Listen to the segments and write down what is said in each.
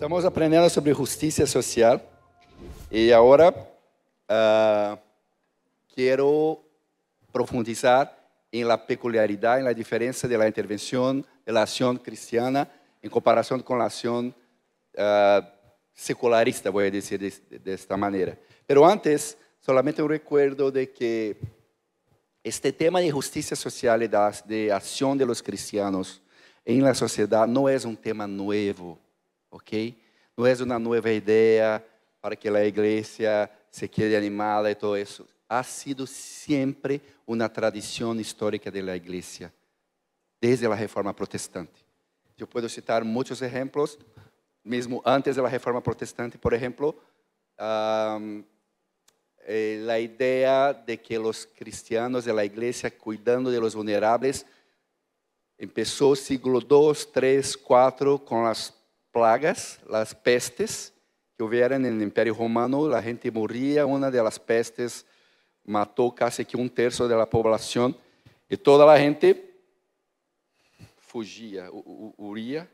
Estamos aprendiendo sobre justicia social y ahora ah, quiero profundizar en la peculiaridad, en la diferencia de la intervención de la acción cristiana en comparación con la acción ah, secularista, secularista, a decir de, esta manera. Pero antes, solamente un recuerdo de que este tema de justicia social y de acción de los cristianos en la sociedad no es un tema nuevo. ¿ok? não é uma nova ideia para que a igreja se quede animada e todo isso. Ha sido sempre uma tradição histórica de la desde a Reforma Protestante. Eu posso citar muitos exemplos, mesmo antes de Reforma Protestante, por exemplo, um, eh, de que os cristianos de la igreja cuidando de los vulnerables empezó siglo II, III, IV as las plagas, las pestes que hubieran en el Imperio Romano. La gente moría, una de las pestes mató casi que un tercio de la población y toda la gente fugía, huía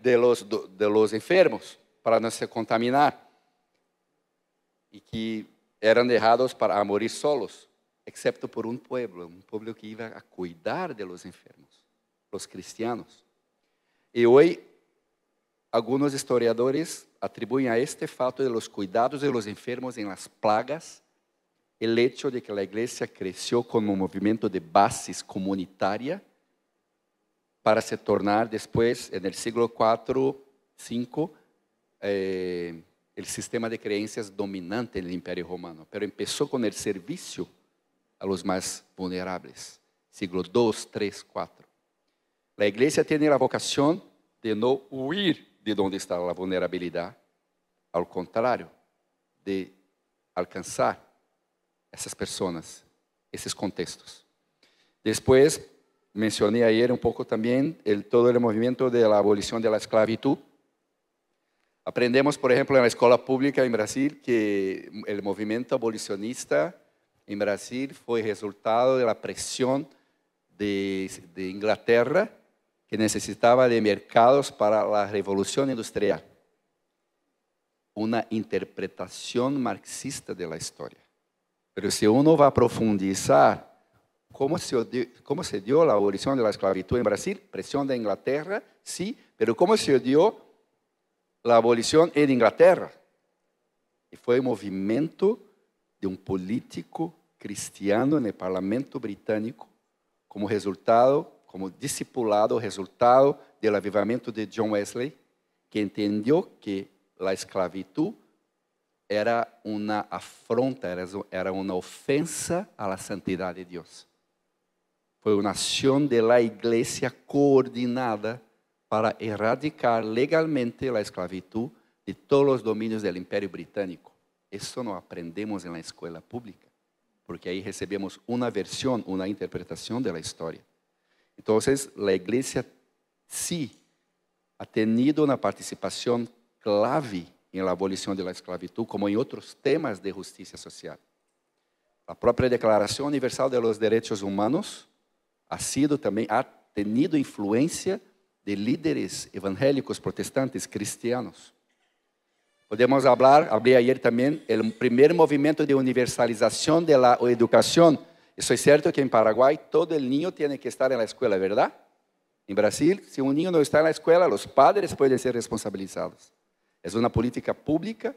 de los, enfermos para no se contaminar y que eran dejados para morir solos, excepto por un pueblo, un pueblo que iba a cuidar de los enfermos, los cristianos. Y hoy Alguns historiadores atribuem a este fato de los cuidados de los enfermos em las plagas o hecho de que a Igreja cresceu como um movimento de bases comunitária para se tornar depois, no século siglo IV, V, eh, sistema de crenças dominante no Império Romano, pero começou com o servicio a los más vulnerables, siglo II, III, IV. La iglesia tem la vocación de no huir de dónde está la vulnerabilidad, al contrario, de alcanzar esas personas, esos contextos. Después, mencioné ayer un poco también, todo el movimiento de la abolición de la esclavitud. Aprendemos, por ejemplo, en la escuela pública en Brasil que el movimiento abolicionista en Brasil fue resultado de la presión de Inglaterra que necesitaba de mercados para la revolución industrial. Una interpretación marxista de la historia. Pero si uno va a profundizar cómo se, dio, la abolición de la esclavitud en Brasil, presión de Inglaterra, sí, pero cómo se dio la abolición en Inglaterra. y fue movimiento movimiento de un político cristiano en el parlamento británico como resultado como discipulado, resultado do avivamento de John Wesley, que entendeu que a esclavitud era uma afronta, era uma ofensa à santidade de Deus. Foi uma ação da igreja coordenada para erradicar legalmente a esclavitud de todos os domínios do Império Britânico. Isso não aprendemos na escola pública, porque aí recebemos uma versão, uma interpretação da história. Então, a igreja sí ha tenido uma participação clave em la abolição de la esclavitud, como em outros temas de justiça social. A própria Declaração Universal de los Derechos Humanos ha sido também ha tenido influência de líderes evangélicos, protestantes, cristianos. Podemos hablar, hablé ayer também o primeiro movimento de universalização de la Eso es cierto que en Paraguay todo el niño tiene que estar en la escuela, ¿verdad? En Brasil, si un niño no está en la escuela, los padres pueden ser responsabilizados. Es una política pública,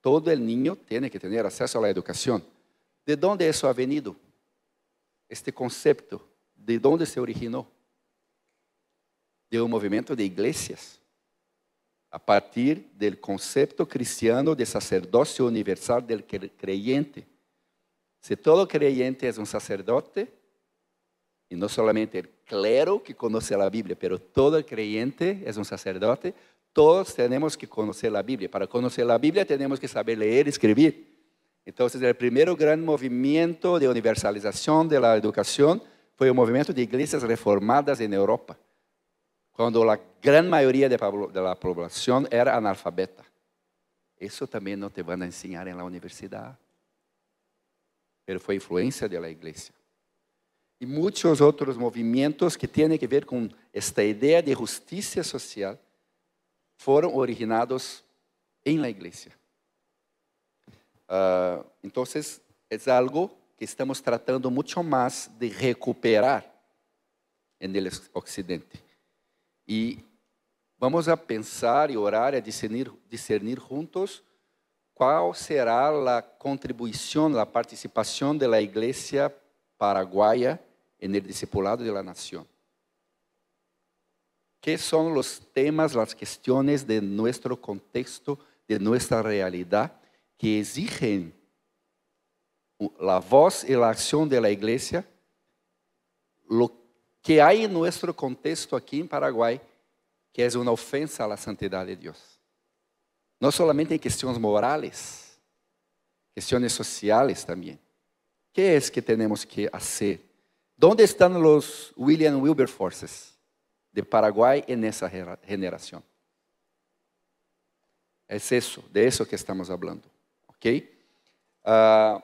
todo el niño tiene que tener acceso a la educación. ¿De dónde eso ha venido? Este concepto, ¿de dónde se originó? De un movimiento de iglesias, a partir del concepto cristiano de sacerdocio universal del creyente si todo creyente es un sacerdote, y no solamente el clero que conoce la Biblia, pero todo creyente es un sacerdote, todos tenemos que conocer la Biblia. Para conocer la Biblia tenemos que saber leer, y escribir. Entonces, el primer gran movimiento de universalización de la educación fue el movimiento de iglesias reformadas en Europa, cuando la gran mayoría de la población era analfabeta. Eso también no te van a enseñar en la universidad. pero foi influencia de igreja e muitos outros movimentos que têm a ver com esta ideia de justiça social foram originados em la igreja. Uh, ah, então, é algo que estamos tratando muito mais de recuperar em el Occidente. E vamos a pensar e orar e discernir, discernir juntos ¿Cuál será la contribución, la participación de la iglesia paraguaya en el discipulado de la nación? ¿Qué son los temas, las cuestiones de nuestro contexto, de nuestra realidad, que exigen la voz y la acción de la iglesia? Lo que hay en nuestro contexto aquí en Paraguay, que es una ofensa a la santidad de Dios no solamente en cuestiones morales, cuestiones sociales también. ¿Qué es que tenemos que hacer? ¿Dónde están los William Wilberforces de Paraguay en esa generación? Es eso, de eso que estamos hablando. ¿Ok? Ah,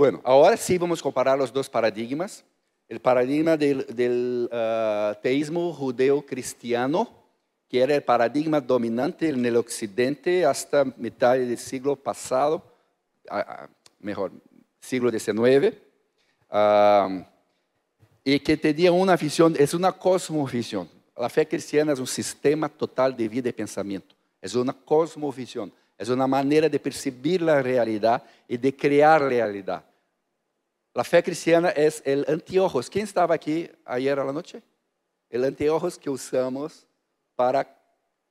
Bueno, ahora sí vamos a comparar los dos paradigmas. El paradigma del, eh, teísmo judeo-cristiano, que era el paradigma dominante en el occidente hasta mitad del siglo pasado, mejor, siglo XIX, y que tenía una visión, es una cosmovisión. La fe cristiana es un sistema total de vida y pensamiento, es una cosmovisión. Es una manera de percibir la realidad y de crear realidad. La fe cristiana es el anteojos. ¿Quién estaba aquí ayer a la noche? El anteojos que usamos para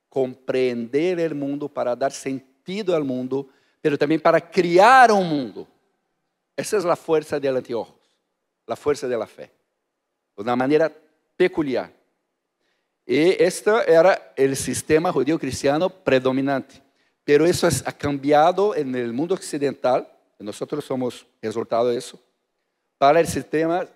comprender el mundo, para dar sentido al mundo, pero también para crear un mundo. Esa es la fuerza del anteojos, la fuerza de la fe, de una manera peculiar. Y este era el sistema judío cristiano predominante. Pero eso ha cambiado en el mundo occidental. Nosotros somos resultado de eso para el sistema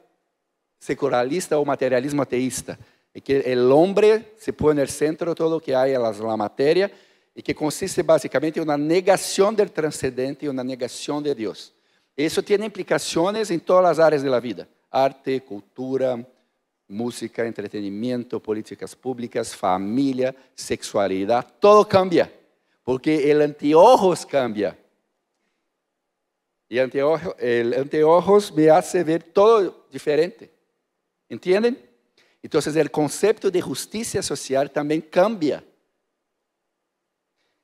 secularista o materialismo ateísta, que el hombre se pone en el centro de todo lo que hay en la materia y que consiste básicamente en una negación del trascendente y una negación de Dios. Eso tiene implicaciones en todas las áreas de la vida, arte, cultura, música, entretenimiento, políticas públicas, familia, sexualidad, todo cambia, porque el anteojos cambia, y el anteojos me hace ver todo diferente. ¿Entienden? Entonces el concepto de justicia social también cambia.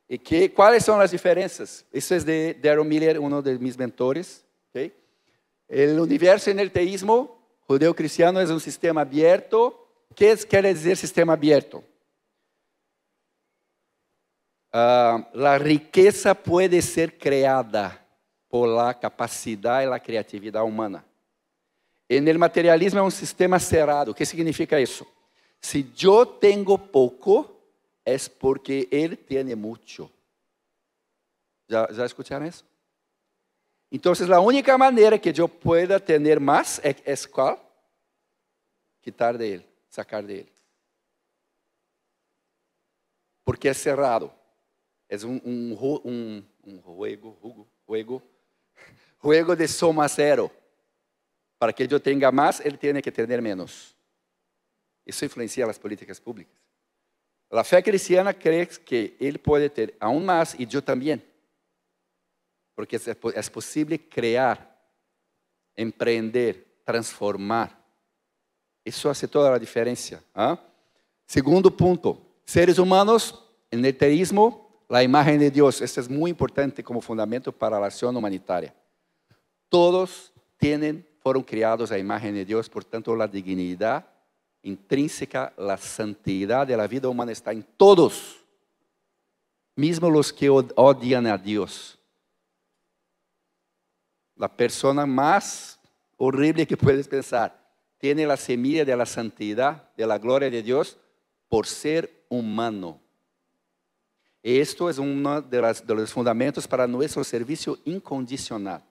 ¿Y cuáles son las diferencias? Eso es de Daryl Miller, uno de mis mentores. El universo en el teísmo judeo-cristiano es un sistema abierto. ¿Qué quiere decir sistema abierto? Ah, la riqueza puede ser creada. pela capacidade e a criatividade humana. E no materialismo é um sistema cerrado. O que significa isso? Se eu tenho pouco, é porque ele tem muito. Já, já escutaram isso? Então, a única maneira que eu pueda ter mais é, é qual? Quitar dele, sacar dele. Porque é cerrado. É um, um, um, um, um juego, juego, juego juego de suma cero. Para que yo tenga más, él tiene que tener menos. Eso influencia las políticas públicas. La fe cristiana cree que él puede tener aún más y yo también. Porque es posible crear, emprender, transformar. Eso hace toda la diferencia. ¿ah? Segundo punto. seres humanos en el teísmo, la imagen de Dios. Esto es muy importante como fundamento para la acción humanitaria. Todos tienen, fueron criados a imagen de Dios, por tanto la dignidad intrínseca, la santidad de la vida humana está en todos, mismo los que odian a Dios. La persona más horrible que puedes pensar tiene la semilla de la santidad, de la gloria de Dios, por ser humano. Esto es uno de los fundamentos para nuestro servicio incondicional.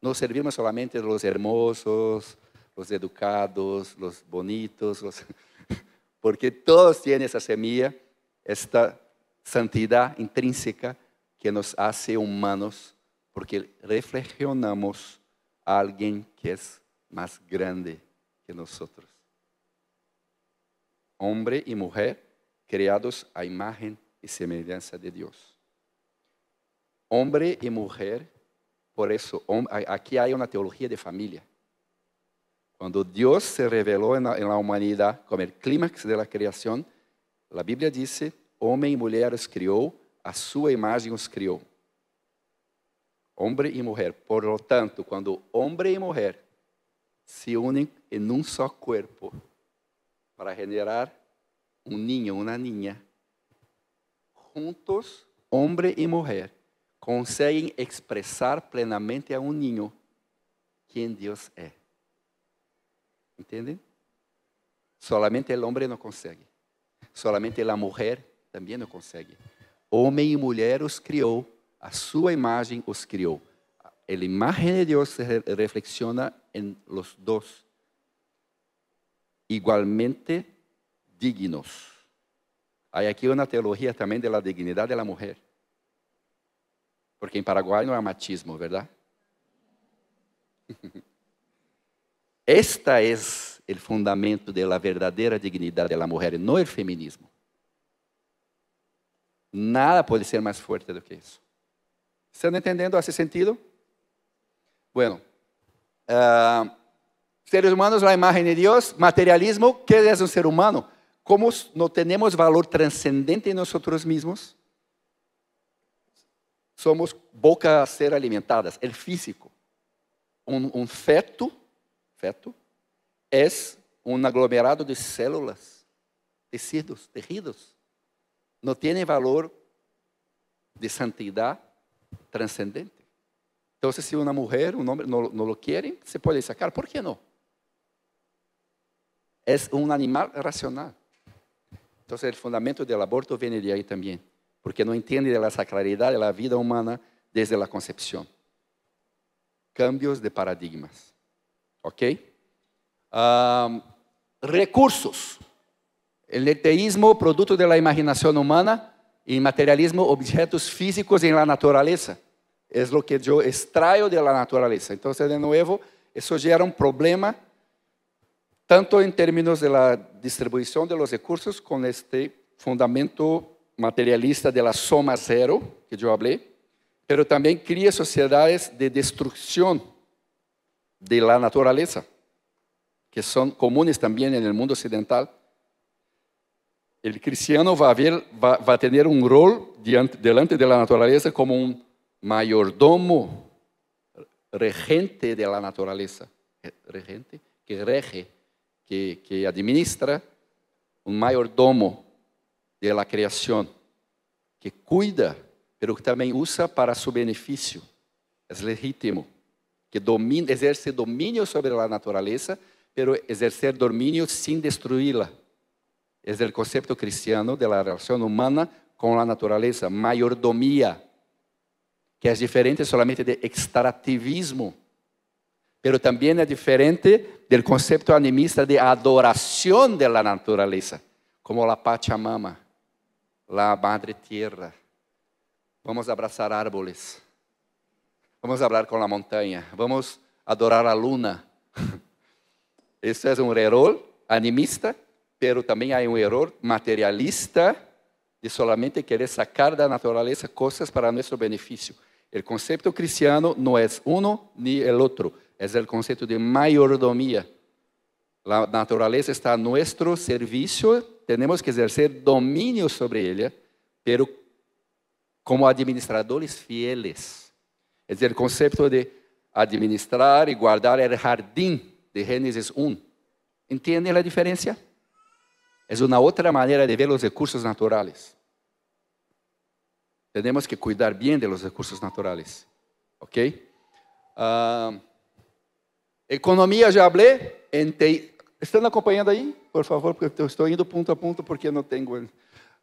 No servimos solamente a los hermosos, los educados, los bonitos, porque todos tienen esa semilla, esta santidad intrínseca que nos hace humanos, porque reflexionamos a alguien que es más grande que nosotros. Hombre y mujer creados a imagen y semejanza de Dios. Hombre y mujer Por isso, aqui há uma teologia de família. Quando Deus se revelou na humanidade como o clímax da criação, a Bíblia diz: homem e mulher os criou, a sua imagem os criou. Homem e mulher. Por lo tanto, quando homem e mulher se unem em um só corpo para generar um ninho, uma ninha, juntos, homem e mulher, conseguem expressar plenamente a um ninho quem Deus é. Entendem? Solamente o homem não consegue. Solamente a mulher também não consegue. Homem e mulher os criou, a sua imagem os criou. A imagem de Deus se reflexiona em los dois, igualmente dignos. Há aqui uma teologia também da dignidade da mulher porque em Paraguai não é matismo, verdade? Esta é o fundamento da verdadeira dignidade da mulher no feminismo. Nada pode ser mais forte do que isso. Estão entendendo esse sentido? Bueno, uh, seres humanos, a imagem de Deus, materialismo, que é um ser humano? Como não temos valor transcendente em nós mesmos, somos boca a ser alimentadas, é físico. Um, um feto, feto é um aglomerado de células, tecidos, tecidos. Não tem valor de santidade transcendente. Então, se uma mulher, um homem, não, não o querem, se pode sacar. Por que não? É um animal racional. Então, o fundamento do aborto vem de aí também porque não entiende essa claridade da vida humana desde a concepção. Cambios de paradigmas, ok? Uh, recursos. El eteísmo, produto da imaginação humana, e materialismo, objetos físicos em la natureza. É o que eu extraio de la natureza. Então, de novo, isso gera um problema tanto em termos de la distribuição de los recursos com este fundamento materialista de la soma cero, que yo hablé, pero también cría sociedades de destrucción de la naturaleza, que son comunes también en el mundo occidental. El cristiano va a, ver, va, a tener un rol delante de la naturaleza como un mayordomo regente de la naturaleza, regente que rege, que administra, un mayordomo de la creación, que cuida, pero que também usa para seu benefício. É legítimo que exerce domínio sobre a natureza, pero exercer domínio sem destruí-la. É o conceito cristiano de la relação humana com a natureza, mayordomia, que é diferente solamente de extrativismo, pero também é diferente do conceito animista de adoração de la natureza, como la Pachamama la madre tierra. Vamos abraçar árvores. Vamos hablar com a montanha. Vamos adorar a luna. Isso é um erro animista, pero também há um erro materialista de solamente querer sacar da natureza coisas para nosso benefício. O conceito cristiano não é um ni o outro, é o conceito de maiordomia. A natureza está a nosso serviço Tenemos que ejercer dominio sobre ella, pero como administradores fieles. Es el concepto de administrar y guardar el jardín de Génesis 1. ¿Entienden la diferencia? Es una otra manera de ver los recursos naturales. Tenemos que cuidar bien de los recursos naturales. Ok? ya ah, ya hablé. acompañando están acompanhando por favor, porque estoy indo punto a punto, porque no tengo...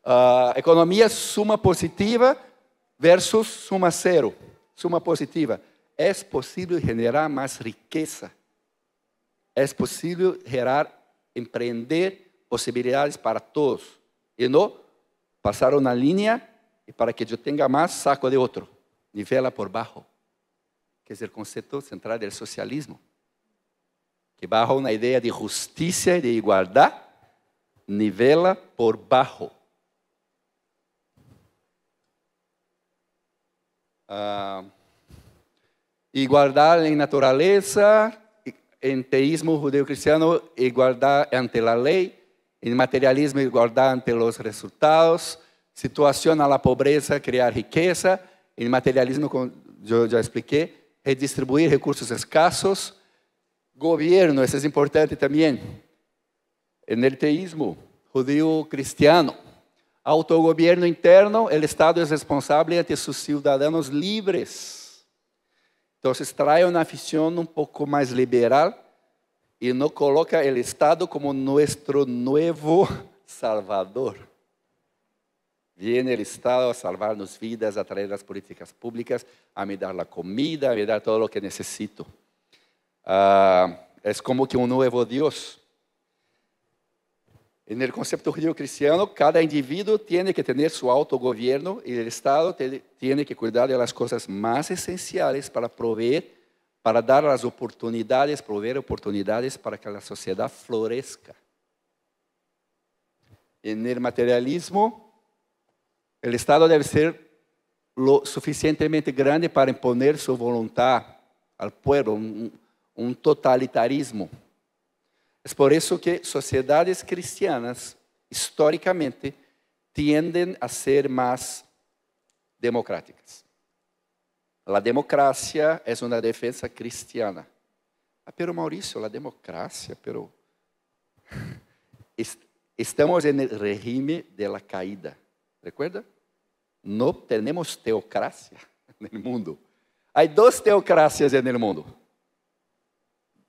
Ah, economía suma positiva versus suma cero. Suma positiva. Es posible generar más riqueza. Es posible generar, emprender posibilidades para todos. Y no pasar una línea y para que yo tenga más, saco de otro. Nivela por bajo. Que es el concepto central del socialismo. que bajo uma ideia de justiça e de igualdade, nivela por baixo. Ah, igualdade em natureza, em teísmo judeu-cristiano, igualdade ante a lei, em materialismo, igualdade ante os resultados, situação à pobreza, criar riqueza, em materialismo, como eu já expliquei, redistribuir recursos escassos, gobierno, isso é importante também. en teísmo judío-cristiano, autogobierno interno, o Estado é responsável ante sus livres. Então se trae uma afición um pouco mais liberal e não coloca o Estado como nosso novo salvador. Viene o Estado a salvarnos vidas, a traer las políticas públicas, a me dar la comida, a me dar todo o que necesito. Ah, es como que un nuevo Dios. En el concepto judío cristiano, cada individuo tiene que tener su autogobierno y el Estado tiene que cuidar de las cosas más esenciales para proveer, para dar las oportunidades, proveer oportunidades para que la sociedad florezca. En el materialismo, el Estado debe ser lo suficientemente grande para imponer su voluntad al pueblo, un, um totalitarismo. É por isso que sociedades cristianas, historicamente, tienden a ser mais democráticas. A democracia é uma defesa cristiana. Ah, pero Maurício, a democracia, pero estamos no regime da caída. Recuerda? Não temos teocracia no mundo. Há duas teocracias no mundo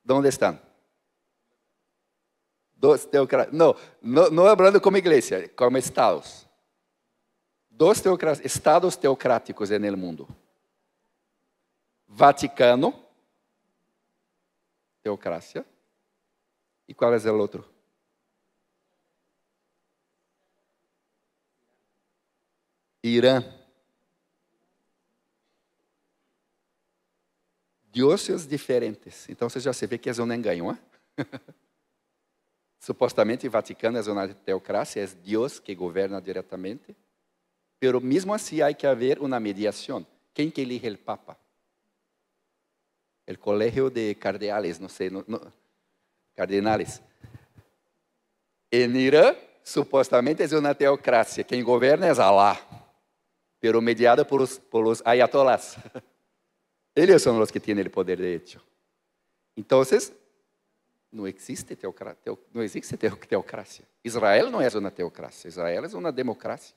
¿Dónde están? Dos teocracias. No, no, no hablando como iglesia, como estados. Dos teocracias, estados teocráticos en el mundo. Vaticano, teocracia. ¿Y cuál es é el otro? Irán. Dioses diferentes. Então você já se vê que é um enganham. Hein? Supostamente o Vaticano é uma teocracia, é Deus que governa diretamente. Pero mesmo assim, há que haver uma mediação. Quem que elige o Papa? O Colégio de Cardeales, não sei, no, no, Cardenales. Em Irã, supostamente é uma teocracia. Quem governa é Allah, pero mediada por os, por os ayatolás. Eles são os que têm o poder de hecho. Então, não existe, teocracia, não existe teocracia. Israel não é uma teocracia, Israel é uma democracia.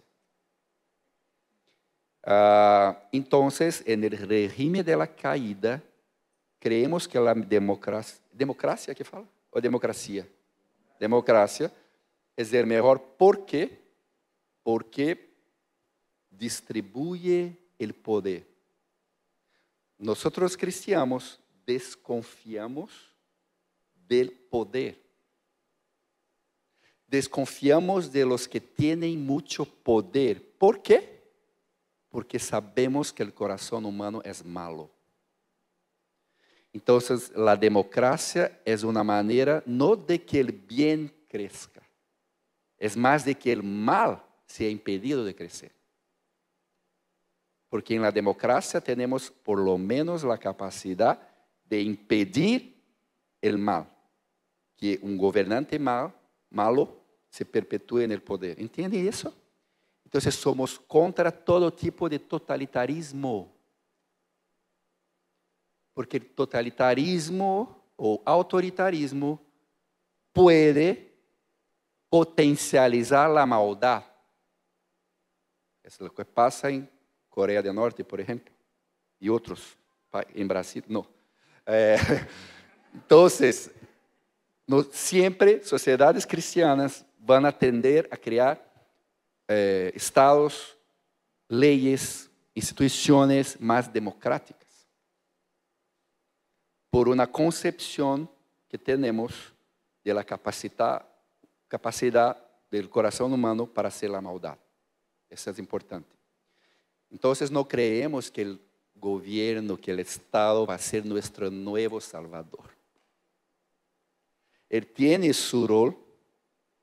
Ah, então, en el regime de la caída, creemos que a democracia, democracia que fala? Ou democracia? Democracia é o melhor porque, porque distribui o poder. Nosotros cristianos desconfiamos del poder. Desconfiamos de los que tienen mucho poder. ¿Por qué? Porque sabemos que el corazón humano es malo. Entonces, la democracia es una manera no de que el bien crezca, es más de que el mal sea impedido de crecer porque en la democracia tenemos por lo menos la capacidad de impedir el mal, que un gobernante mal, malo se perpetúe en el poder. ¿Entiende eso? Entonces somos contra todo tipo de totalitarismo, porque el totalitarismo o autoritarismo puede potencializar la maldad. Es lo que pasa en Corea del Norte, por ejemplo, y otros, en Brasil, no. Eh, entonces, no, siempre sociedades cristianas van a tender a crear eh, estados, leyes, instituciones más democráticas, por una concepción que tenemos de la capacidad, capacidad del corazón humano para hacer la maldad. Eso es importante. Entonces no creemos que el gobierno, que el Estado va a ser nuestro nuevo Salvador. Él tiene su rol,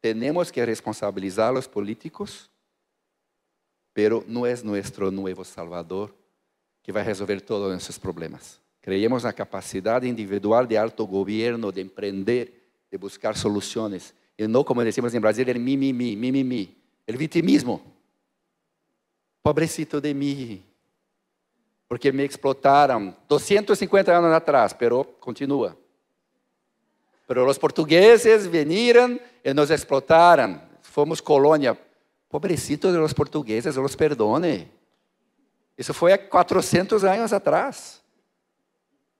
tenemos que responsabilizar a los políticos, pero no es nuestro nuevo Salvador que va a resolver todos nuestros problemas. Creemos en la capacidad individual de alto gobierno, de emprender, de buscar soluciones, y no como decimos en Brasil, el mi, mi, mi, mi, mi, el victimismo. pobrecito de mim, porque me explotaram 250 anos atrás, pero continua. Pero os portugueses vieram e nos explotaram, fomos colônia. Pobrecito de los portugueses, los perdone. Isso foi há 400 anos atrás.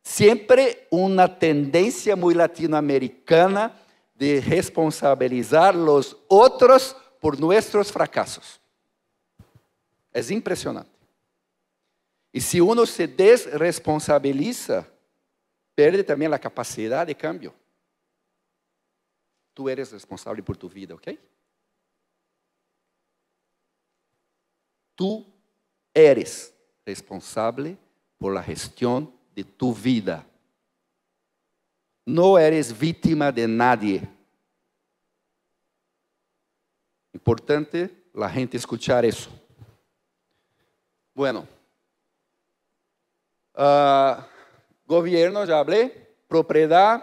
Sempre uma tendência muito latino-americana de responsabilizar os outros por nossos fracassos. É impressionante. E se uno se desresponsabiliza, perde também a capacidade de cambio. Tu eres responsável por tu vida, ok? Tu eres responsável por la gestão de tu vida. Não eres vítima de nadie. Importante la gente escuchar isso. Bueno, uh, ah, já ya hablé, Propriedade,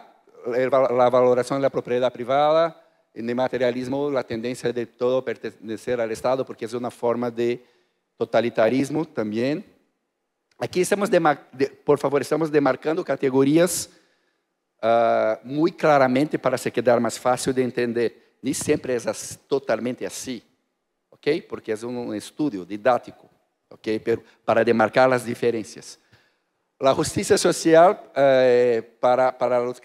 a valoração da propriedade privada, en el materialismo, la tendencia de todo pertenecer al Estado, porque es una forma de totalitarismo también. Aquí estamos, de, por favor, estamos demarcando categorías uh, muy claramente para se quedar más fácil de entender. Nem sempre é totalmente assim, ok? Porque é um estudo didático ok? Para demarcar as diferenças. A justiça social eh, para, para, los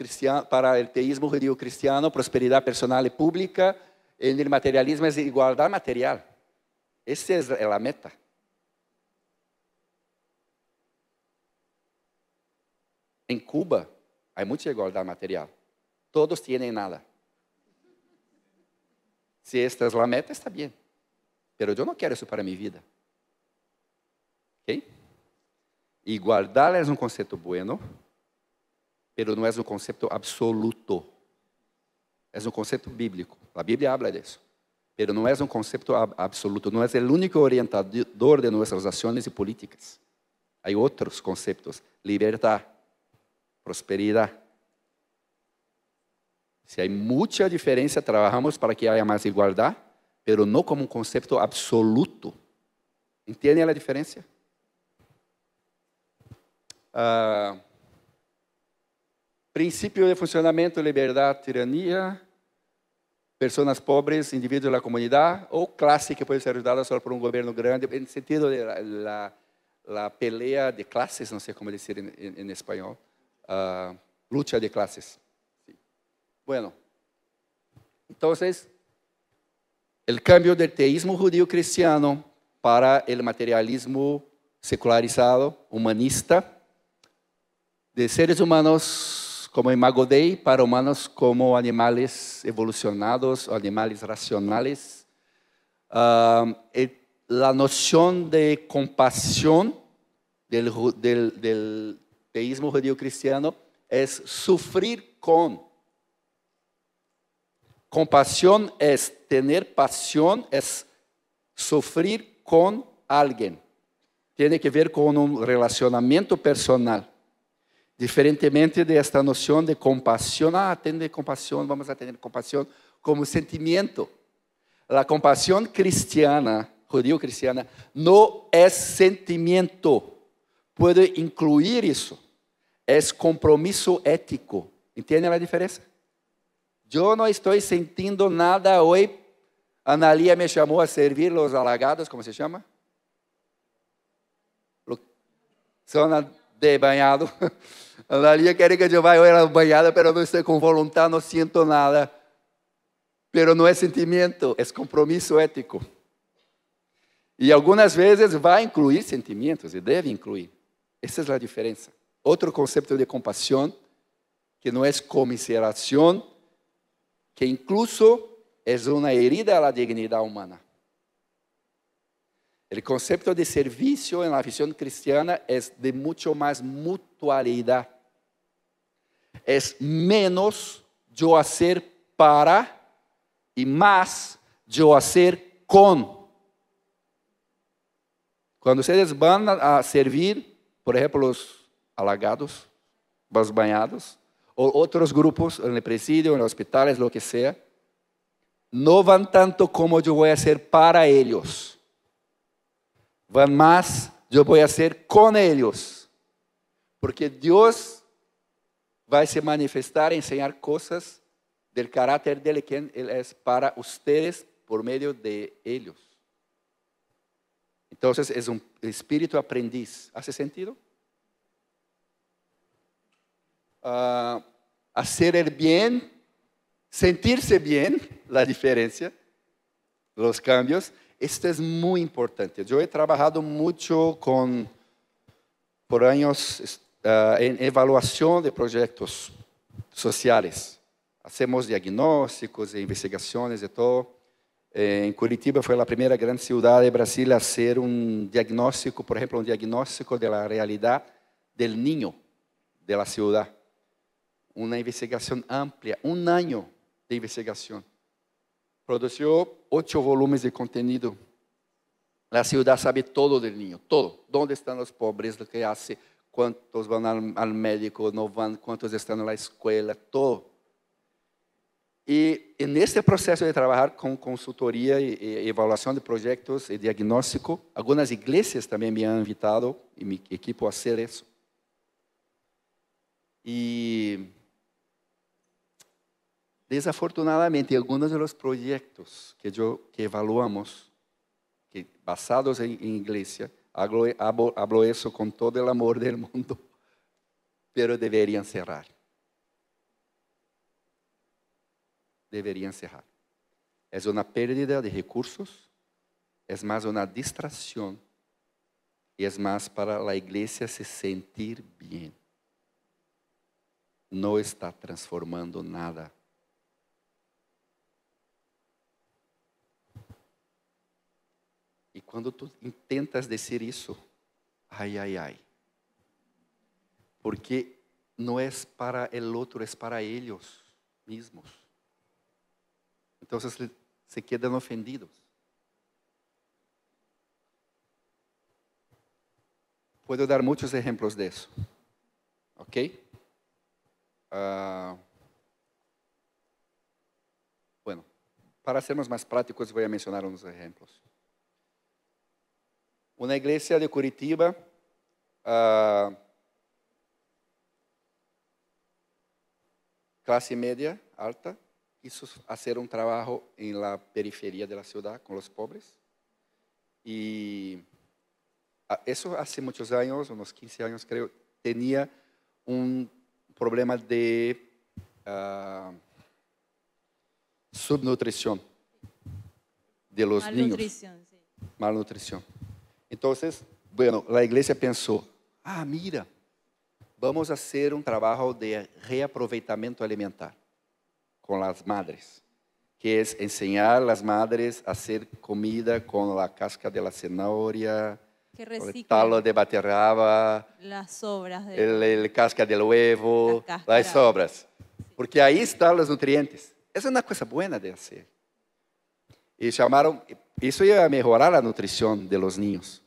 para o teísmo judío cristiano, prosperidade personal e pública, em el materialismo é igualdade material. Essa es a meta. En Cuba há muita igualdade material. Todos têm nada. Se esta es a meta, está bem. Pero eu não quero isso para minha vida. E guardar é um conceito bueno, pero não é um conceito absoluto. É um conceito bíblico. A Bíblia habla de Pero não é um conceito absoluto. Não é o único orientador de nossas ações e políticas. Há outros conceptos. liberdade, prosperidade. Se há muita diferença, trabalhamos para que haja mais igualdade, pero não como um conceito absoluto. Entende a diferença? Ah, principio de funcionamiento, libertad, tiranía, personas pobres, individuos de la comunidad o clase que puede ser ayudada solo por un gobierno grande, en el sentido de la, pelea de clases, no sé cómo decir en, español, ah, lucha de clases. Bueno, entonces, el cambio del teísmo judío cristiano para el materialismo secularizado, humanista, de seres humanos como Imago Dei para humanos como animales evolucionados, animales racionales. Ah, la noción de compasión del, del teísmo judío-cristiano es sufrir con. Compasión es tener pasión, es sufrir con alguien. Tiene que ver con un relacionamiento personal. Diferentemente esta noção de compaixão, ah, atender vamos atender compaixão como sentimento. A compaixão cristiana, judío-cristiana, não é sentimento. Pode incluir isso. É compromisso ético. Entende a diferença? Eu não estou sentindo nada hoje. Analia me chamou a servir os alagados, como se chama? São desbañado. banhado niña quiere que yo vaya a la bañada, pero no estoy con voluntad, no siento nada. Pero não é sentimento, é compromisso ético. E algumas vezes vai incluir sentimentos e deve incluir. Essa é a diferença. Outro conceito de compaixão que não é comiseração, que incluso é uma herida à dignidade humana. O conceito de servicio na visão cristiana é de muito mais mutualidade. É menos eu fazer para e mais eu fazer com. Quando vocês vão a servir, por exemplo, os alagados, os bañados, ou outros grupos en presídio, presidio, hospitais, hospitales, lo que sea, não vão tanto como eu vou a para eles. van más, yo voy a hacer con ellos, porque Dios va a se manifestar, enseñar cosas del carácter de él, quien Él es para ustedes por medio de ellos. Entonces es un espíritu aprendiz. ¿Hace sentido? Ah, hacer el bien, sentirse bien, la diferencia, los cambios, esto es muy importante. Yo he trabajado mucho con, por años ah, en evaluación de proyectos sociales. Hacemos diagnósticos e investigaciones de todo. Eh, en Curitiba fue la primera gran ciudad de Brasil a hacer un diagnóstico, por ejemplo, un diagnóstico de la realidad del niño de la ciudad. Una investigación amplia, un año de investigación. Produziu oito volumes de conteúdo. A cidade sabe todo do niño, todo. ¿Dónde estão os pobres? o que hace, quantos vão ao médico, no van, cuántos están en la todo. E, e nesse processo de trabalhar com consultoria e, e, avaliação de projetos e diagnóstico, algumas igrejas também me han invitado e minha equipe a fazer isso. E Desafortunadamente, algunos de los proyectos que, yo, que evaluamos, que basados en, iglesia, hablo, eso con todo el amor del mundo, pero deberían cerrar. Deberían cerrar. Es una pérdida de recursos, es más una distracción y es más para la iglesia se sentir bien. No está transformando nada. Cuando tú intentas decir eso, ay, ay, ay, Porque no es para el otro, es para ellos mismos. Entonces, se quedan ofendidos. Puedo dar muchos ejemplos de eso. Ok? Ah, bueno, para más prácticos voy a mencionar unos ejemplos una iglesia de Curitiba. Ah, clase media alta, quiso hacer un trabajo en la periferia de la ciudad con los pobres. Y ah, eso hace muchos años, unos 15 años creo, tenía un problema de ah, subnutrición de los Malnutrición, niños. Malnutrición. Então, bueno, a igreja pensou: ah, mira, vamos a hacer um trabalho de reaproveitamento alimentar com as madres, que é enseñar a las madres a fazer comida com a casca de la zanahoria, el talo de baterraba, las sobras de... el, el, casca del huevo, las, las sobras, porque ahí están los nutrientes. Es una cosa buena de hacer. y llamaron, eso iba a mejorar la nutrición de los niños.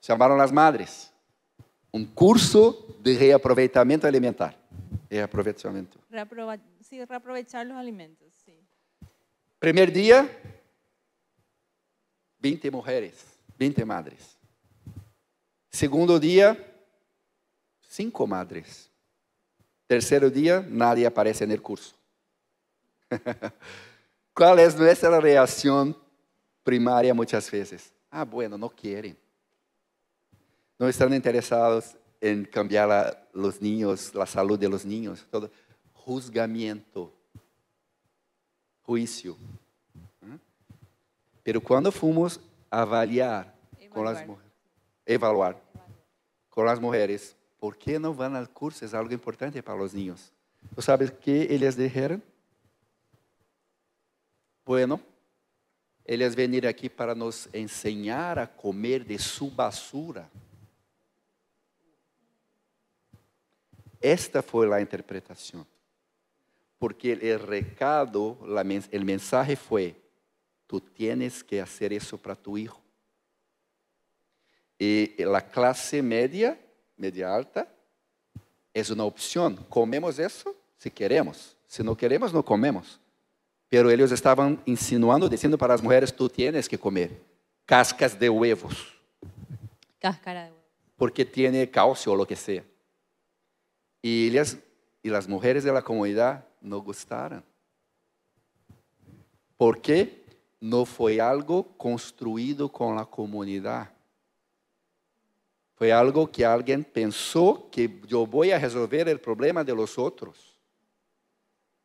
Llamaron las madres, un curso de reaprovechamiento alimentar. Reaprovechamiento. sí, reaprovechar los alimentos, sí. Primer día, 20 mujeres, 20 madres. Segundo día, 5 madres. Tercero día, nadie aparece en el curso. ¿Cuál es nuestra reacción primaria muchas veces? Ah, bueno, no quieren. No están interesados en cambiar a los niños, la salud de los niños. Todo. Juzgamiento, juicio. ¿Mm? Pero cuando fuimos a avaliar evaluar. con las mujeres, evaluar, con las mujeres, ¿por qué no van al curso? Es algo importante para los niños. ¿Tú sabes qué ellos dijeron? Bueno, él es venir aquí para nos enseñar a comer de su basura. Esta fue la interpretación Porque el recado, el mensaje fue Tú tienes que hacer eso para tu hijo. Y la clase media, media alta, Es una opción, Comemos eso si queremos. Si no queremos, no comemos pero ellos estaban insinuando, diciendo para las mujeres, tú tienes que comer cascas de huevos. Cáscara de huevos. Porque tiene calcio o lo que sea. Y y las mujeres de la comunidad no gustaron. Porque no fue algo construido con la comunidad. Fue algo que alguien pensó que yo voy a resolver el problema de los otros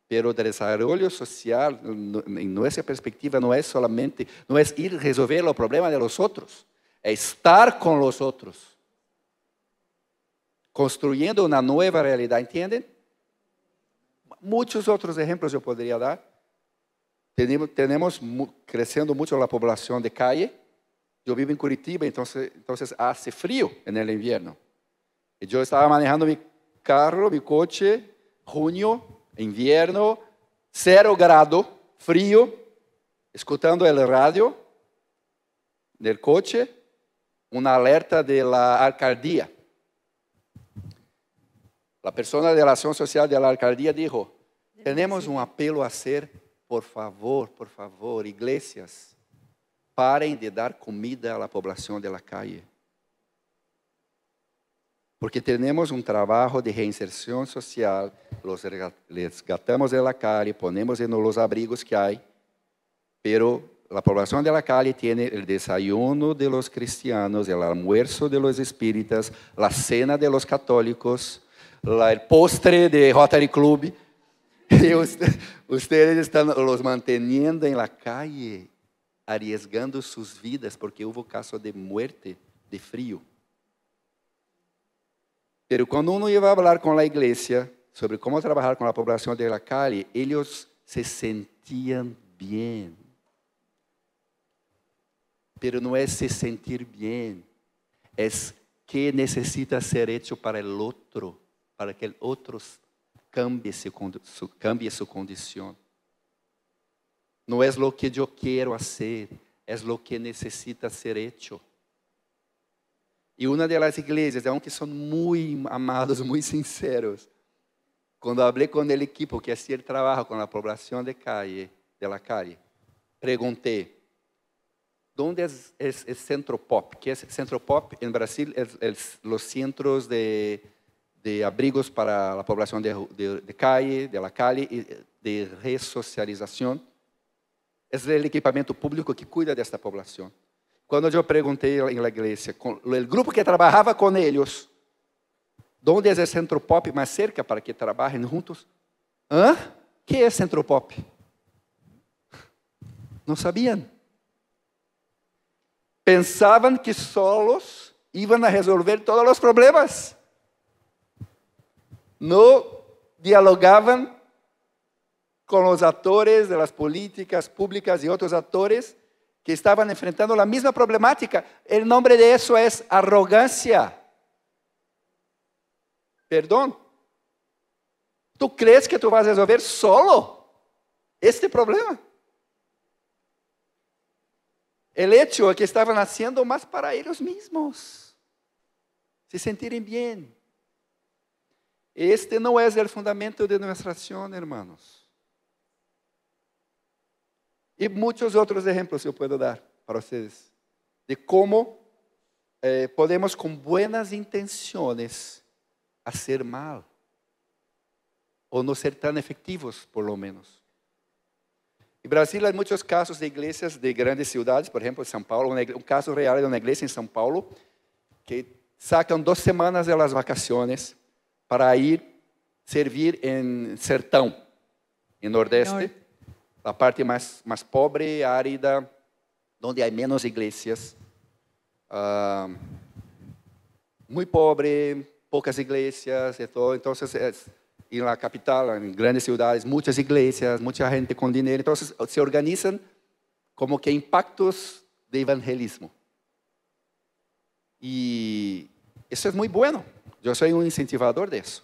pero el desarrollo social, en nuestra perspectiva, no es solamente, no es ir resolver los problemas de los otros, es estar con los otros, construyendo una nueva realidad, ¿entienden? Muchos otros ejemplos yo podría dar. Tenemos, creciendo mucho la población de calle. Yo vivo en Curitiba, entonces, entonces hace frío en el invierno. Yo estaba manejando mi carro, mi coche, junio, invierno, cero grado, frío, escutando el radio, del coche, uma alerta de la alcaldía. La persona de la acción social de la alcaldía dijo, tenemos un apelo a hacer, por favor, por favor, iglesias, paren de dar comida a la población de la calle. porque tenemos un trabajo de reinserción social, los rescatamos de la calle, ponemos en los abrigos que hay, pero la población de la calle tiene el desayuno de los cristianos, el almuerzo de los espíritas, la cena de los católicos, el postre de Rotary Club. ustedes están los manteniendo en la calle, arriesgando sus vidas, porque hubo casos de muerte, de frío. Pero quando um ia falar com a igreja sobre como trabalhar com a população de la calle, eles se sentiam bem. Pero não é se sentir bem, é que necessita ser hecho para o outro, para que o outro cambie su, su, cambie su condición. No es lo que yo quiero hacer, es lo que necesita ser hecho. Y una de las iglesias, aunque son muy amados, muy sinceros. cuando hablé con el equipo que hacía el trabajo con la población de calle, de la calle, pregunté, ¿Dónde es, el Centro Pop? ¿Qué es Centro Pop? En Brasil, es, los centros de, de, abrigos para la población de, de, calle, de la calle, de resocialización. Es el equipamiento público que cuida de esta población. Quando eu perguntei em la iglesia, o grupo que trabalhava com eles, onde é o centro pop mais cerca para que trabalhem juntos? Hã? Que é centro pop? Não sabiam. Pensavam que solos iam a resolver todos os problemas. Não dialogavam com os atores das políticas públicas e outros atores que estaban enfrentando la misma problemática. El nombre de eso es arrogancia. Perdón. ¿Tú crees que tú vas a resolver solo este problema? El hecho es que estaban haciendo más para ellos mismos. Se sentirem bien. Este no es el fundamento de nuestra acción, hermanos. Y muchos otros ejemplos yo puedo dar para ustedes de cómo eh, podemos con buenas intenciones hacer mal o no ser tan efectivos por lo menos. En Brasil hay muchos casos de iglesias de grandes ciudades, por ejemplo, en São Paulo, un caso real de una iglesia en São Paulo que sacan dos semanas de las vacaciones para ir servir en Sertão, en Nordeste. a parte mais, mais pobre, árida, onde há menos igrejas. Ah, muito pobre, poucas igrejas, então, então em la capital, em grandes cidades, muitas igrejas, muita gente com dinheiro, então se organizam como que impactos de evangelismo. E isso é muito bueno. Eu sou um incentivador disso.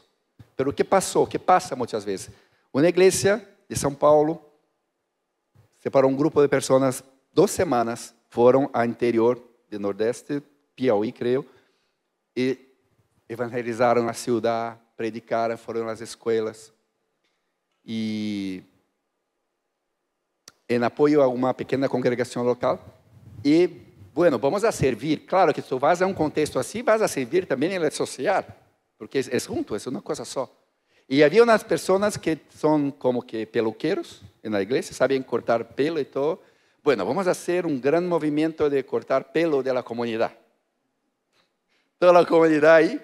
Mas o que passou, o que passa muitas vezes? Uma igreja de São Paulo separou um grupo de pessoas, duas semanas, foram ao interior do Nordeste, Piauí, creio, e evangelizaram a cidade, predicaram, foram às escolas. E em apoio a uma pequena congregação local. E, bueno, vamos a servir. Claro que tu vas a um contexto assim, vas a servir também em social, porque é, é junto, é uma coisa só. E havia umas pessoas que são como que peluqueiros, na igreja, sabem cortar pelo e todo. Bueno, vamos fazer um grande movimento de cortar pelo de la comunidade. Toda a comunidade aí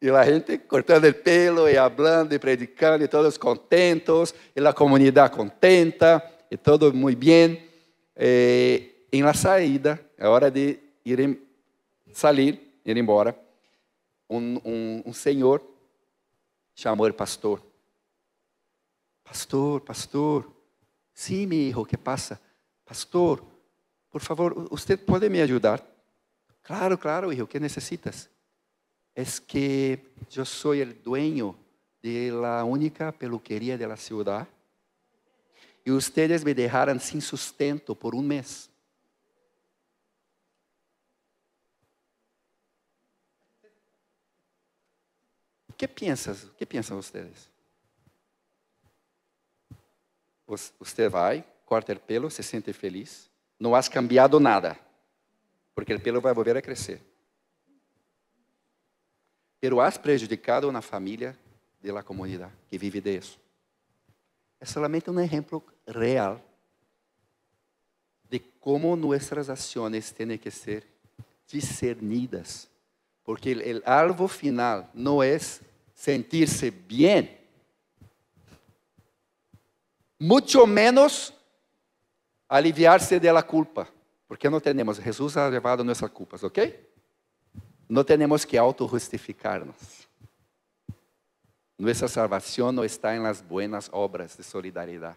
e a gente cortando o pelo e hablando e predicando e todos contentos e a comunidade contenta e tudo muito bem. Eh, a la a hora de ir, salir, ir embora, um, um, um, senhor chamou o pastor. Pastor, pastor, Sim, Sí, mi hijo, que passa, Pastor, por favor, você pode me ajudar? Claro, claro, hijo, que necessitas? Es que eu sou o dueño de la única peluqueria de la ciudad e ustedes me deixaram sem sustento por um mês. O que pensas? O que pensam vocês? você vai, corta o pelo, se sente feliz. Não has cambiado nada, porque o pelo vai volver a crescer. Pero has prejudicado na família de la comunidade que vive de isso. É solamente um exemplo real de como nossas ações têm que ser discernidas, porque o alvo final não é sentir-se bem muito menos aliviar-se la culpa, porque não temos, Jesus ha levado nossas culpas, ok? Não temos que auto-justificar-nos. Nossa salvação não está em las buenas obras de solidariedade.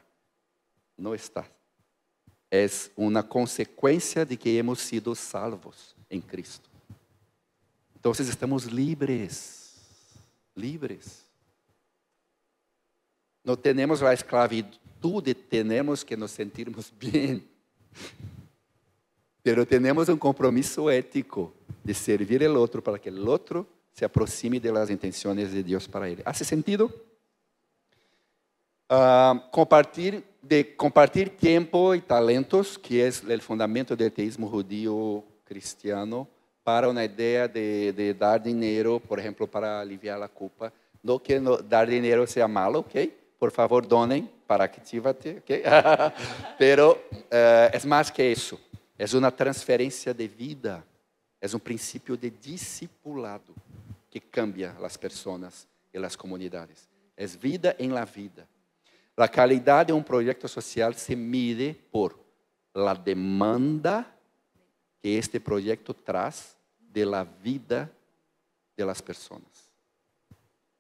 Não está. É uma consequência de que hemos sido salvos em Cristo. Então, estamos livres. Livres. No tenemos la esclavitud de tenemos que nos sentirnos bien, pero tenemos un compromiso ético de servir al otro para que el otro se aproxime de las intenciones de Dios para él. ¿Hace sentido? Ah, compartir, tiempo y talentos, que es el fundamento del teísmo judío cristiano, para una idea de, dar dinero, por ejemplo, para aliviar la culpa. No que dar dinero sea malo, ¿ok? por favor, donem para que tivate, ok? Pero é eh, mais que isso. É uma transferência de vida. É um princípio de discipulado que cambia as pessoas e as comunidades. É vida em la vida. A qualidade de um projeto social se mide por la demanda que este projeto traz de la vida de las personas,